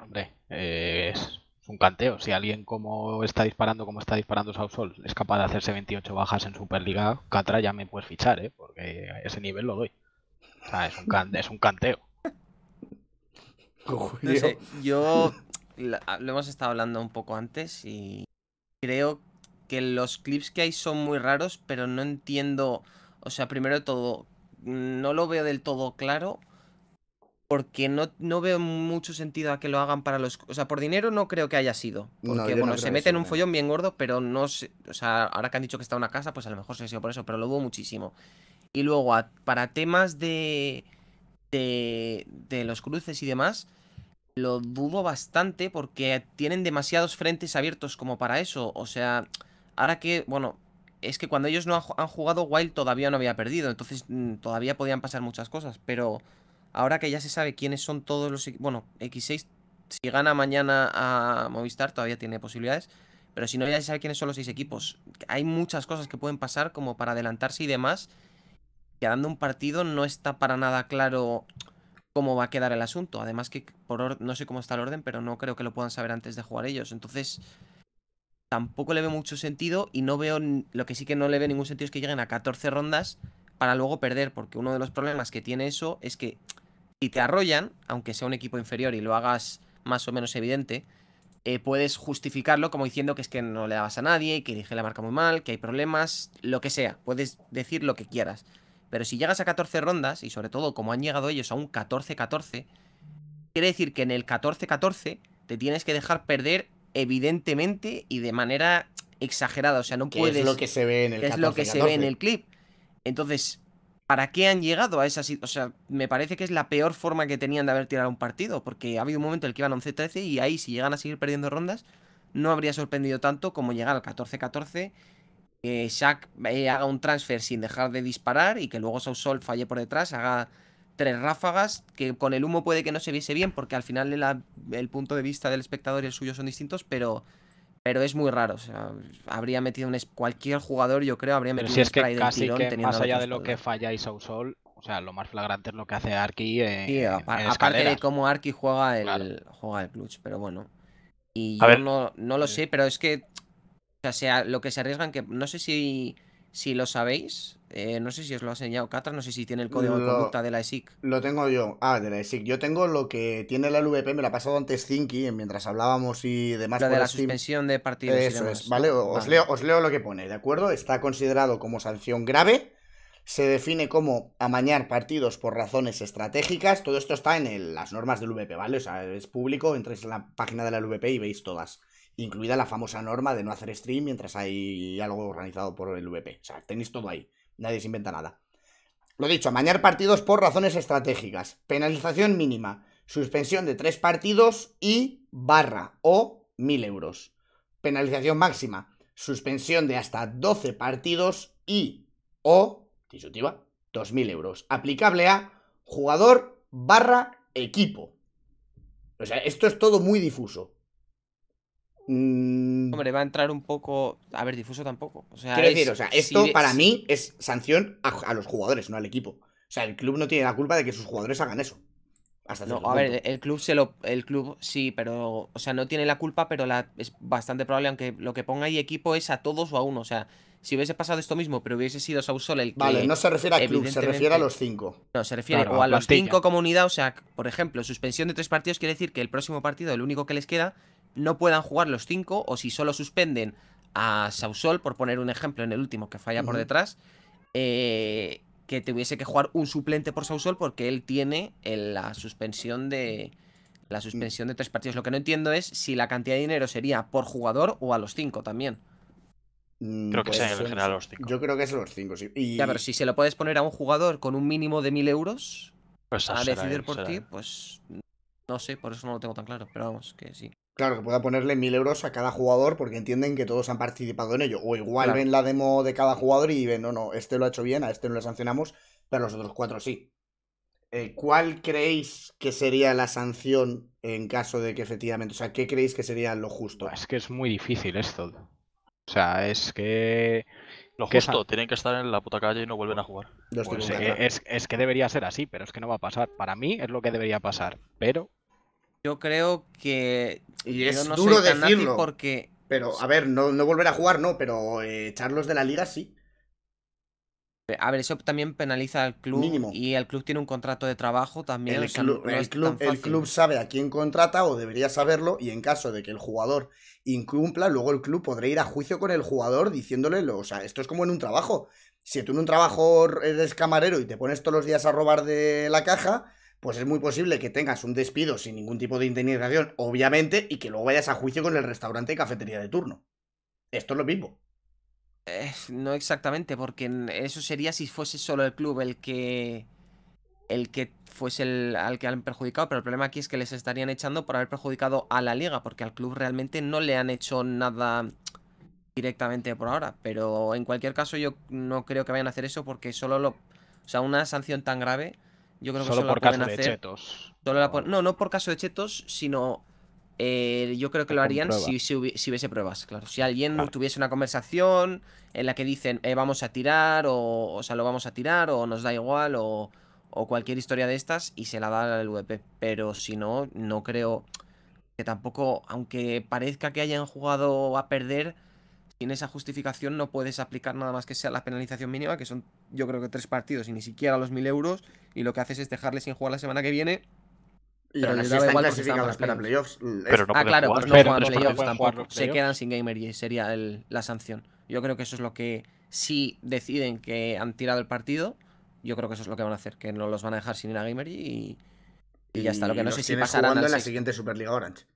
Hombre, es un canteo. Si alguien como está disparando, como está disparando sol es capaz de hacerse 28 bajas en Superliga, Catra ya me puedes fichar, ¿eh? porque a ese nivel lo doy. O sea, es un, canteo. yo lo hemos estado hablando un poco antes y creo que los clips que hay son muy raros, pero no entiendo, o sea, primero todo, no lo veo del todo claro porque no, no veo mucho sentido a que lo hagan para los... O sea, por dinero no creo que haya sido. Porque, bueno, se meten en un follón bien gordo, pero no sé... O sea, ahora que han dicho que está una casa, pues a lo mejor se ha sido por eso, pero lo dudo muchísimo. Y luego, para temas de... de... de los cruces y demás, lo dudo bastante porque tienen demasiados frentes abiertos como para eso. O sea, ahora que... Bueno, es que cuando ellos no han jugado, Wild todavía no había perdido, entonces mm, todavía podían pasar muchas cosas, pero ahora que ya se sabe quiénes son todos los... Bueno, X6, si gana mañana a ah, Movistar, todavía tiene posibilidades. Pero si no, ya se sabe quiénes son los seis equipos. Hay muchas cosas que pueden pasar como para adelantarse y demás. Quedando un partido no está para nada claro cómo va a quedar el asunto. Además que por no sé cómo está el orden, pero no creo que lo puedan saber antes de jugar ellos. Entonces, tampoco le veo mucho sentido y no veo, lo que sí que no le ve ningún sentido es que lleguen a 14 rondas para luego perder, porque uno de los problemas que tiene eso es que si te arrollan, aunque sea un equipo inferior y lo hagas más o menos evidente, eh, puedes justificarlo como diciendo que es que no le dabas a nadie, que dije la marca muy mal, que hay problemas, lo que sea. Puedes decir lo que quieras. Pero si llegas a 14 rondas, y sobre todo como han llegado ellos a un 14-14, quiere decir que en el 14-14 te tienes que dejar perder evidentemente y de manera exagerada. O sea, no puedes... Es lo que se ve en el clip. Es lo que se ve en el clip. Entonces, ¿Para qué han llegado a esa situación? O sea, me parece que es la peor forma que tenían de haber tirado un partido, porque ha habido un momento en el que iban 11-13 y ahí si llegan a seguir perdiendo rondas, no habría sorprendido tanto como llegar al 14-14, que Shaq eh, haga un transfer sin dejar de disparar y que luego Sousol falle por detrás, haga tres ráfagas, que con el humo puede que no se viese bien, porque al final el punto de vista del espectador y el suyo son distintos, pero pero es muy raro. O sea, habría metido un... Cualquier jugador, yo creo, habría metido si un es que Más allá de lo que falla Sol, o sea, lo más flagrante es lo que hace Arki. Eh, sí, aparte de cómo Arki juega el, juega el clutch, pero bueno. Y yo no, no, lo sé, pero es que. O sea, lo que se arriesgan que. No sé si, si lo sabéis. Eh, no sé si os lo ha enseñado Catra, no sé si tiene el código de conducta de la ESIC. Lo tengo yo. Ah, de la ESIC. Yo tengo lo que tiene la LVP, me lo ha pasado antes Zinky mientras hablábamos y demás. La de la suspensión de partidos. Eso es, ¿vale? Os, Leo, os leo lo que pone, ¿de acuerdo? Está considerado como sanción grave. Se define como amañar partidos por razones estratégicas. Todo esto está en las normas del VP, ¿vale? O sea, es público, entráis en la página de la LVP y veis todas incluida la famosa norma de no hacer stream mientras hay algo organizado por el VP. O sea, tenéis todo ahí. Nadie se inventa nada. Lo dicho, amañar partidos por razones estratégicas. Penalización mínima. Suspensión de tres partidos y barra o mil euros. Penalización máxima. Suspensión de hasta 12 partidos y o disutiva 2.000 euros. Aplicable a jugador barra equipo. O sea, esto es todo muy difuso. Mm. Hombre, va a entrar un poco. A ver, difuso tampoco. O Quiero decir, o sea, esto para mí es sanción a, los jugadores, no al equipo. O sea, el club no tiene la culpa de que sus jugadores hagan eso. Hasta a ver, el club se lo. El club sí, pero. O sea, no tiene la culpa, pero la, es bastante probable, aunque lo que ponga ahí equipo es a todos o a uno. O sea, si hubiese pasado esto mismo, pero hubiese sido Sausol el que. Vale, no se refiere al club, se refiere a los cinco. No, se refiere o a, los cinco como unidad. O sea, por ejemplo, suspensión de tres partidos quiere decir que el próximo partido, el único que les queda, no puedan jugar los cinco o si solo suspenden a Sausol, por poner un ejemplo en el último que falla por detrás, eh, que tuviese que jugar un suplente por Sausol porque él tiene eh, la suspensión de la suspensión de tres partidos. Lo que no entiendo es si la cantidad de dinero sería por jugador o a los cinco también. Mm, creo que pues sea en general los cinco. Yo creo que es los cinco, sí. Ya, pero si se lo puedes poner a un jugador con un mínimo de mil euros pues a decidir por ti, pues no sé, por eso no lo tengo tan claro, pero vamos, que sí. Claro, que pueda ponerle mil euros a cada jugador porque entienden que todos han participado en ello. O igual ven la demo de cada jugador y ven, no, no, este lo ha hecho bien, a este no le sancionamos, pero a los otros cuatro sí. Eh, ¿Cuál creéis que sería la sanción en caso de que efectivamente, o sea, qué creéis que sería lo justo? Es que es muy difícil esto. O sea, es que... Lo justo, tienen que estar en la puta calle y no vuelven a pues, jugar. Pues, eh, es que debería ser así, pero es que no va a pasar. Para mí es lo que debería pasar, pero yo creo que. es duro decirlo. Porque... Pero, a ver, no, volver a jugar, no, pero echarlos eh, de la liga sí. A ver, eso también penaliza al club. Y el club tiene un contrato de trabajo también. El, club, sabe a quién contrata o debería saberlo. Y en caso de que el jugador incumpla, luego el club podrá ir a juicio con el jugador diciéndole, o sea, esto es como en un trabajo. Si tú en un trabajo eres eh, camarero y te pones todos los días a robar de la caja, pues es muy posible que tengas un despido sin ningún tipo de indemnización, obviamente, y que luego vayas a juicio con el restaurante y cafetería de turno. Esto es lo mismo. Eh, no exactamente, porque eso sería si fuese solo el club el que. el que fuese el al que han perjudicado. Pero el problema aquí es que les estarían echando por haber perjudicado a la liga, porque al club realmente no le han hecho nada directamente por ahora. Pero en cualquier caso, yo no creo que vayan a hacer eso porque solo lo. O sea, una sanción tan grave yo creo que solo, por caso de chetos. No, no por caso de chetos, sino eh, yo creo que lo harían si, hubiese pruebas, claro. Si alguien tuviese una conversación en la que dicen eh, vamos a tirar, o, sea, lo vamos a tirar, o nos da igual, o, o cualquier historia de estas, y se la da al VP. Pero si no, no creo que tampoco, aunque parezca que hayan jugado a perder, sin esa justificación no puedes aplicar nada más que sea la penalización mínima, que son yo creo que tres partidos y ni siquiera los mil euros, y lo que haces es dejarle sin jugar la semana que viene. Y pero les playoffs. Mm, no ah, claro, pues no playoffs tampoco. Se quedan sin Gamer y sería la sanción. Yo creo que eso es lo que, si deciden que han tirado el partido, yo creo que eso es lo que van a hacer, que no los van a dejar sin ir a Gamer y, y, ya está. Lo que no sé si pasará. en la siguiente Superliga Orange.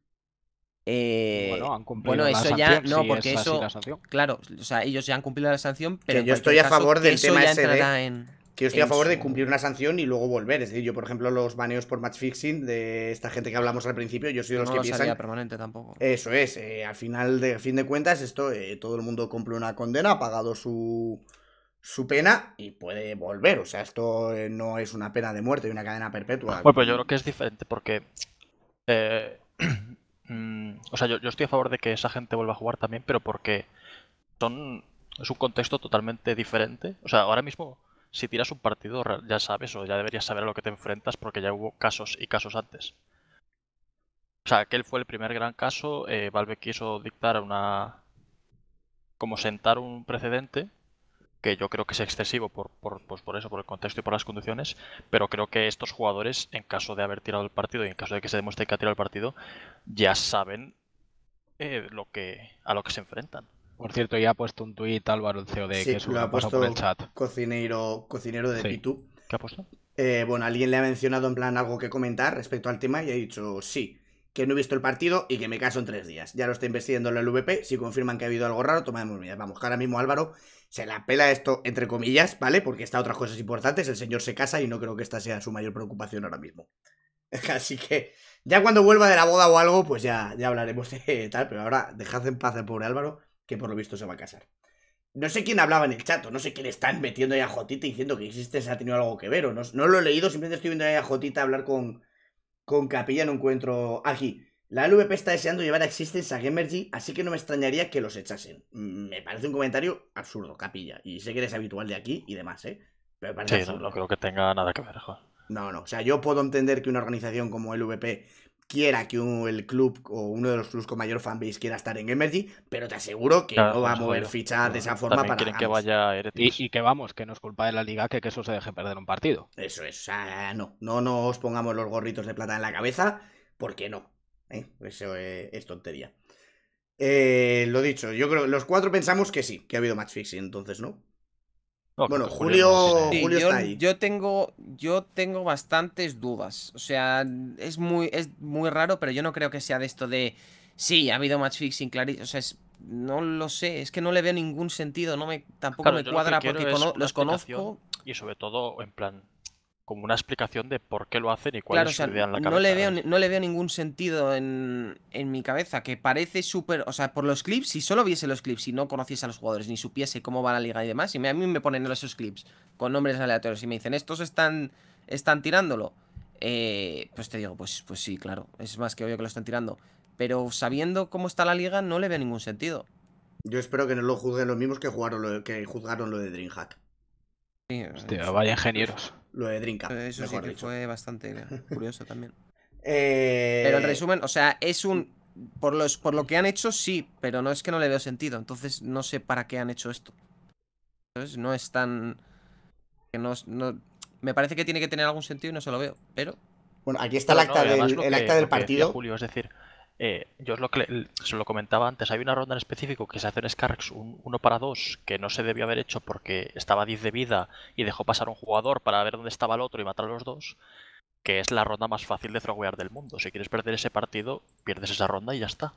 Eh, bueno, han cumplido eso ya, no, porque eso, claro, o sea, ellos ya han cumplido la sanción, pero yo estoy a favor del tema ese de, que yo estoy a favor de cumplir una sanción y luego volver, es decir, yo por ejemplo los baneos por match fixing de esta gente que hablamos al principio, yo soy de los que piensan permanente tampoco. Eso es, eh, al final de fin de cuentas esto eh, todo el mundo cumple una condena, ha pagado su su pena y puede volver, o sea, esto no es una pena de muerte y una cadena perpetua. Bueno, pues yo creo que es diferente porque Mm, o sea, yo, estoy a favor de que esa gente vuelva a jugar también, pero porque son, es un contexto totalmente diferente. O sea, ahora mismo, si tiras un partido, ya sabes o ya deberías saber a lo que te enfrentas porque ya hubo casos y casos antes. O sea, aquel fue el primer gran caso. Eh, Valve quiso dictar una. como sentar un precedente que yo creo que es excesivo por, por, pues por eso, por el contexto y por las condiciones, pero creo que estos jugadores, en caso de haber tirado el partido y en caso de que se demuestre que ha tirado el partido, ya saben eh, lo que, a lo que se enfrentan. Por cierto, ya ha puesto un tuit Álvaro, el CEO de que lo ha por el chat. Cocinero, cocinero de YouTube Pitu. ¿Qué ha puesto? Eh, bueno, alguien le ha mencionado en plan algo que comentar respecto al tema y ha dicho sí que no he visto el partido y que me caso en tres días. Ya lo está investigando la LVP. Si confirman que ha habido algo raro, tomamos medidas. Vamos, ahora mismo Álvaro se la pela esto, entre comillas, ¿vale? Porque está otras cosas importantes. El señor se casa y no creo que esta sea su mayor preocupación ahora mismo. Así que ya cuando vuelva de la boda o algo, pues ya, ya hablaremos de tal. Pero ahora dejad en paz al pobre Álvaro, que por lo visto se va a casar. No sé quién hablaba en el chat, no sé quién están metiendo ahí a Jotita diciendo que existe, se ha tenido algo que ver, no, no lo he leído, simplemente estoy viendo ahí a Jotita hablar con, con Capilla no encuentro aquí. La LVP está deseando llevar a Existence a Gamergy, así que no me extrañaría que los echasen. Mm, me parece un comentario absurdo, Capilla. Y sé que eres habitual de aquí y demás, ¿eh? sí, no creo que tenga nada que ver, joder. No, no. O sea, yo puedo entender que una organización como LVP quiera que el club o uno de los clubes con mayor fanbase quiera estar en Emergy, pero te aseguro que no va a mover fichas de esa forma para. Quieren que vaya y, y, que vamos, que no es culpa de la liga que, eso se deje perder un partido. Eso es, o sea, no, no, nos os pongamos los gorritos de plata en la cabeza, porque no. ¿Eh? Eso es, tontería. Eh, lo dicho, yo creo, los cuatro pensamos que sí, que ha habido match fixing, entonces, ¿no? bueno, Julio, yo, está ahí. Yo tengo, yo tengo bastantes dudas. O sea, es muy, es muy raro, pero yo no creo que sea de esto de. Sí, ha habido match fixing, clarísimo. O sea, no lo sé. Es que no le veo ningún sentido. No me, tampoco me cuadra porque los conozco. Y sobre todo, en plan, como una explicación de por qué lo hacen y cuál es su en la cabeza. No le veo, ningún sentido en, mi cabeza, que parece súper... O sea, por los clips, si solo viese los clips y no conociese a los jugadores, ni supiese cómo va la liga y demás, y a mí me ponen esos clips con nombres aleatorios y me dicen, estos están, están tirándolo, eh, pues te digo, pues, pues sí, claro, es más que obvio que lo están tirando. Pero sabiendo cómo está la liga, no le veo ningún sentido. Yo espero que no lo juzguen los mismos que, jugaron lo, que juzgaron lo de DreamHack vaya ingenieros. Lo de Drinka. Eso sí que fue bastante curioso también. Eh, pero en resumen, o sea, es un. Por, los, por lo que han hecho, sí, pero no es que no le veo sentido. Entonces, no sé para qué han hecho esto. Entonces, no es tan. Que no, no... Me parece que tiene que tener algún sentido y no se lo veo, pero. Bueno, aquí está el acta, del, del partido. Julio, es decir, eh, yo lo, que se lo comentaba antes, hay una ronda en específico que se hace en un 1 para 2 que no se debió haber hecho porque estaba 10 de vida y dejó pasar un jugador para ver dónde estaba el otro y matar a los dos, que es la ronda más fácil de throwear del mundo. Si quieres perder ese partido, pierdes esa ronda y ya está.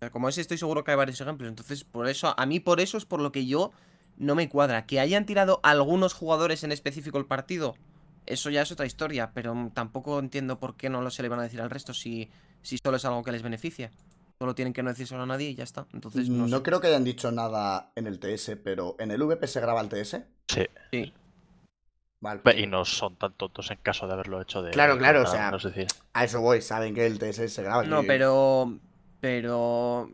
Eh, como es, estoy seguro que hay varios ejemplos, entonces por eso, a mí por eso es por lo que yo no me cuadra. Que hayan tirado algunos jugadores en específico el partido, eso ya es otra historia, pero tampoco entiendo por qué no lo se le van a decir al resto si si solo es algo que les beneficia. Solo tienen que no eso a nadie y ya está. Entonces, no, mm, creo que hayan dicho nada en el TS, pero ¿en el VP se graba el TS? Sí. Sí. Y no son tan tontos en caso de haberlo hecho de. Claro, claro, o sea. A eso voy, saben que el TS se graba. No, pero pero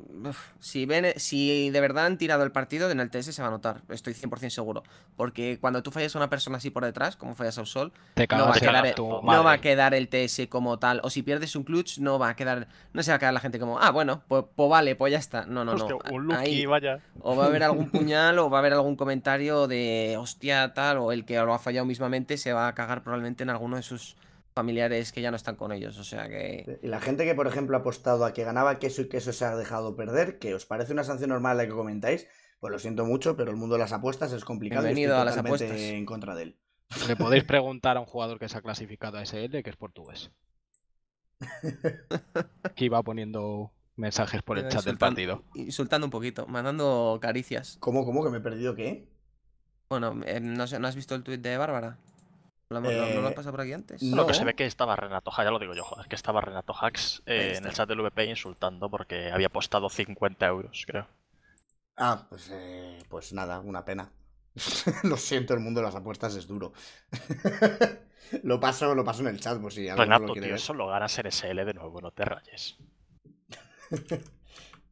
si, ven, eh, si de verdad han tirado el partido, en el TS se va a notar. Estoy 100% seguro. Porque cuando tú fallas a una persona así por detrás, como fallas sol, no, va a, quedar, el, no va a quedar el TS como tal. O si pierdes un clutch, no va a quedar. No se va a quedar la gente como, ah, bueno, pues, pues vale, pues ya está. No, no, no. vaya. O va a haber algún puñal, o va a haber algún comentario de hostia, tal, o el que lo ha fallado mismamente se va a cagar probablemente en alguno de sus familiares que ya no están con ellos, o sea que... la gente que, por ejemplo, ha apostado a que ganaba queso y queso se ha dejado perder, que os parece una sanción normal la que comentáis, pues lo siento mucho, pero el mundo de las apuestas es complicado Bienvenido y a las apuestas. en contra de él. Le podéis preguntar a un jugador que se ha clasificado a SL, que es portugués. que iba poniendo mensajes por el chat del partido. Insultando un poquito, mandando caricias. ¿Cómo, cómo? ¿Que me he perdido qué? Bueno, em, no, sé, ¿no has visto el tuit de Bárbara? ¿No lo has eh, pasado por aquí antes? No, que se ve que estaba Renato Hacks, ya lo digo yo, joder, que estaba Renato Hacks eh, en el chat del VP insultando porque había apostado 50 euros, creo. Ah, pues, eh, pues nada, una pena. lo siento, el mundo de las apuestas es duro. lo, paso, lo en el chat, pues si Renato, lo tío, eso lo ganas en SL de nuevo, no te rayes.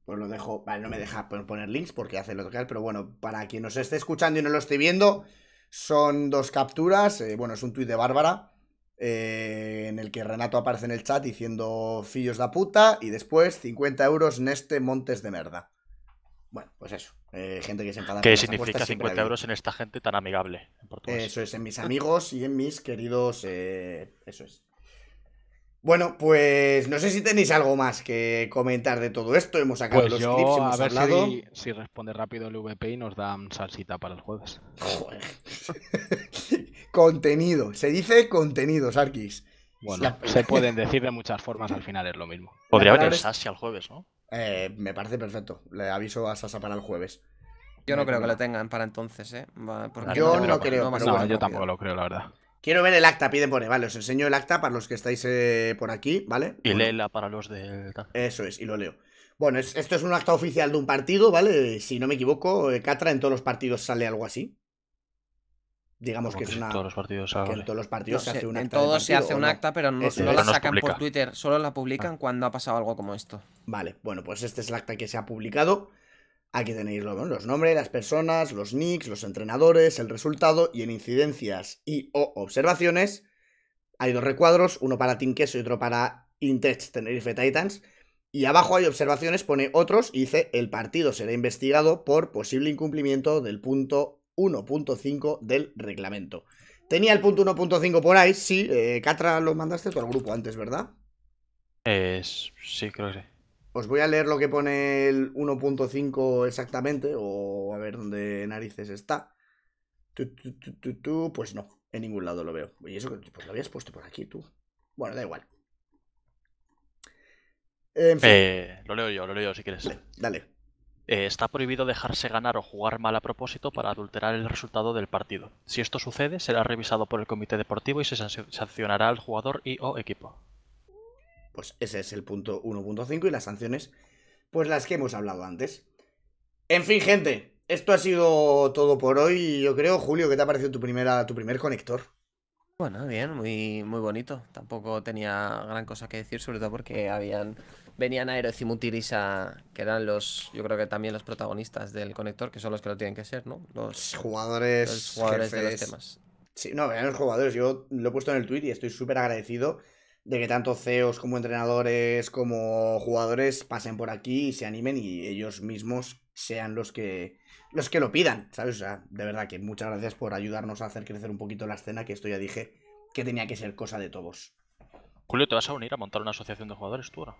Pues lo dejo, vale, no me deja poner links porque hace lo hace, pero bueno, para quien nos esté escuchando y no lo esté viendo, son dos capturas, eh, bueno, es un tuit de Bárbara, eh, en el que Renato aparece en el chat diciendo fillos da puta y después 50 euros en este montes de merda. Bueno, pues eso. Eh, gente que se enfada. ¿Qué significa 50 euros en esta gente tan amigable? eso es, en mis amigos y en mis queridos. eso es. Bueno, pues no sé si tenéis algo más que comentar de todo esto. Hemos sacado pues los yo, y hemos hablado. Si, responde rápido el VP nos dan salsita para el jueves. contenido. Se dice contenido, Sarkis. se pueden decir de muchas formas, al final es lo mismo. Podría haber Sasha el jueves, ¿no? Eh, me parece perfecto. Le aviso a Sasa para el jueves. Yo no creo que lo tengan para entonces, ¿eh? yo no, creo. No, yo tampoco lo creo, la verdad. Quiero ver el acta, piden él. Vale, os enseño el acta para los que estáis eh, por aquí, ¿vale? Y léela para los de... Eso es, y lo leo. Bueno, esto es un acta oficial de un partido, ¿vale? Si no me equivoco, eh, Catra en todos los partidos sale algo así. Digamos que, es una. En todos los partidos, en todos los partidos se, hace un acta. En todos se hace un acta, pero no, la sacan por Twitter, solo la publican ah. cuando ha pasado algo como esto. Vale, bueno, pues este es el acta que se ha publicado. Aquí tenéis los nombres, las personas, los nicks, los entrenadores, el resultado y en incidencias y o observaciones hay dos recuadros, uno para Team y otro para Intext Tenerife Titans. Y abajo hay observaciones, pone otros y dice el partido será investigado por posible incumplimiento del punto 1.5 del reglamento. Tenía el punto 1.5 por ahí, sí. Eh, Catra lo mandaste tú al grupo antes, ¿verdad? sí, creo que sí. Pues voy a leer lo que pone el 1.5 exactamente, o a ver dónde narices está. pues no, en ningún lado lo veo. Y eso que pues lo habías puesto por aquí tú. Bueno, da igual. En fin. Eh, lo leo yo, lo leo yo si quieres. Dale. Eh, está prohibido dejarse ganar o jugar mal a propósito para adulterar el resultado del partido. Si esto sucede, será revisado por el comité deportivo y se sancionará al jugador y o equipo. Pues ese es el punto 1.5 y las sanciones, pues las que hemos hablado antes. En fin, gente, esto ha sido todo por hoy. Yo creo, Julio, ¿qué te ha parecido tu, primera, tu primer conector? Bueno, bien, muy, muy bonito. Tampoco tenía gran cosa que decir, sobre todo porque habían venían Aeroz y Mutirisa, que eran los, yo creo que también los protagonistas del conector, que son los que lo tienen que ser, ¿no? Los jugadores, los jugadores de los temas. Sí, no, eran los jugadores. Yo lo he puesto en el tweet y estoy súper agradecido de que tanto CEOs como entrenadores como jugadores pasen por aquí y se animen y ellos mismos sean los que los que lo pidan, ¿sabes? O sea, de verdad que muchas gracias por ayudarnos a hacer crecer un poquito la escena, que esto ya dije que tenía que ser cosa de todos. Julio, ¿te vas a unir a montar una asociación de jugadores tú ahora?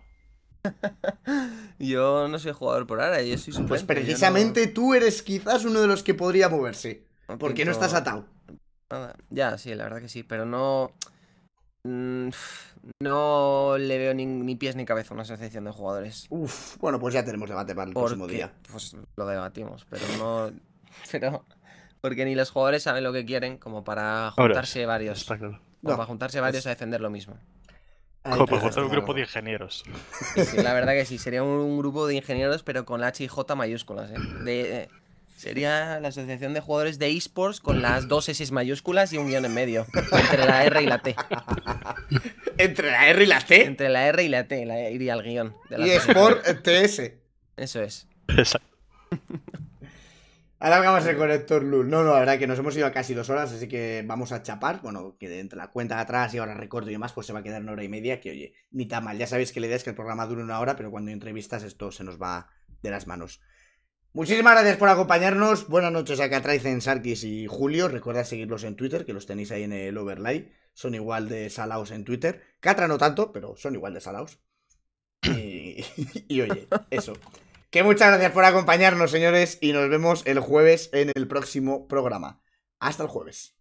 yo no soy jugador por ahora, yo soy Pues precisamente tú eres quizás uno de los que podría moverse, porque no estás atado. Ya, sí, la verdad que sí, pero no... Mm, no le veo ni, pies ni cabeza a una asociación de jugadores. Uf, bueno, pues ya tenemos debate para el próximo día. Pues lo debatimos, pero no. pero. Porque ni los jugadores saben lo que quieren como para juntarse varios. para juntarse varios a defender lo mismo. Como para juntar un grupo de ingenieros. la verdad que sí, sería un, grupo de ingenieros, pero con la H y J mayúsculas. ¿eh? De, Sería la Asociación de Jugadores de Esports con las dos S mayúsculas y un guión en medio. Entre la R y la T. ¿Entre la R y la T? Entre la R y la T, la iría al guión. y Sport TS. Eso es. Ahora Alargamos el conector Lul. No, no, la verdad que nos hemos ido a casi dos horas, así que vamos a chapar. Bueno, que entre la cuenta de atrás y ahora recorto y demás, pues se va a quedar una hora y media, que oye, ni tan mal. Ya sabéis que la idea es que el programa dure una hora, pero cuando hay entrevistas esto se nos va de las manos. Muchísimas gracias por acompañarnos. Buenas noches a Catraicen, Sarkis y Julio. Recuerda seguirlos en Twitter, que los tenéis ahí en el overlay. Son igual de salaos en Twitter. Catra no tanto, pero son igual de salaos. Y, y oye, eso. Que muchas gracias por acompañarnos, señores, y nos vemos el jueves en el próximo programa. Hasta el jueves.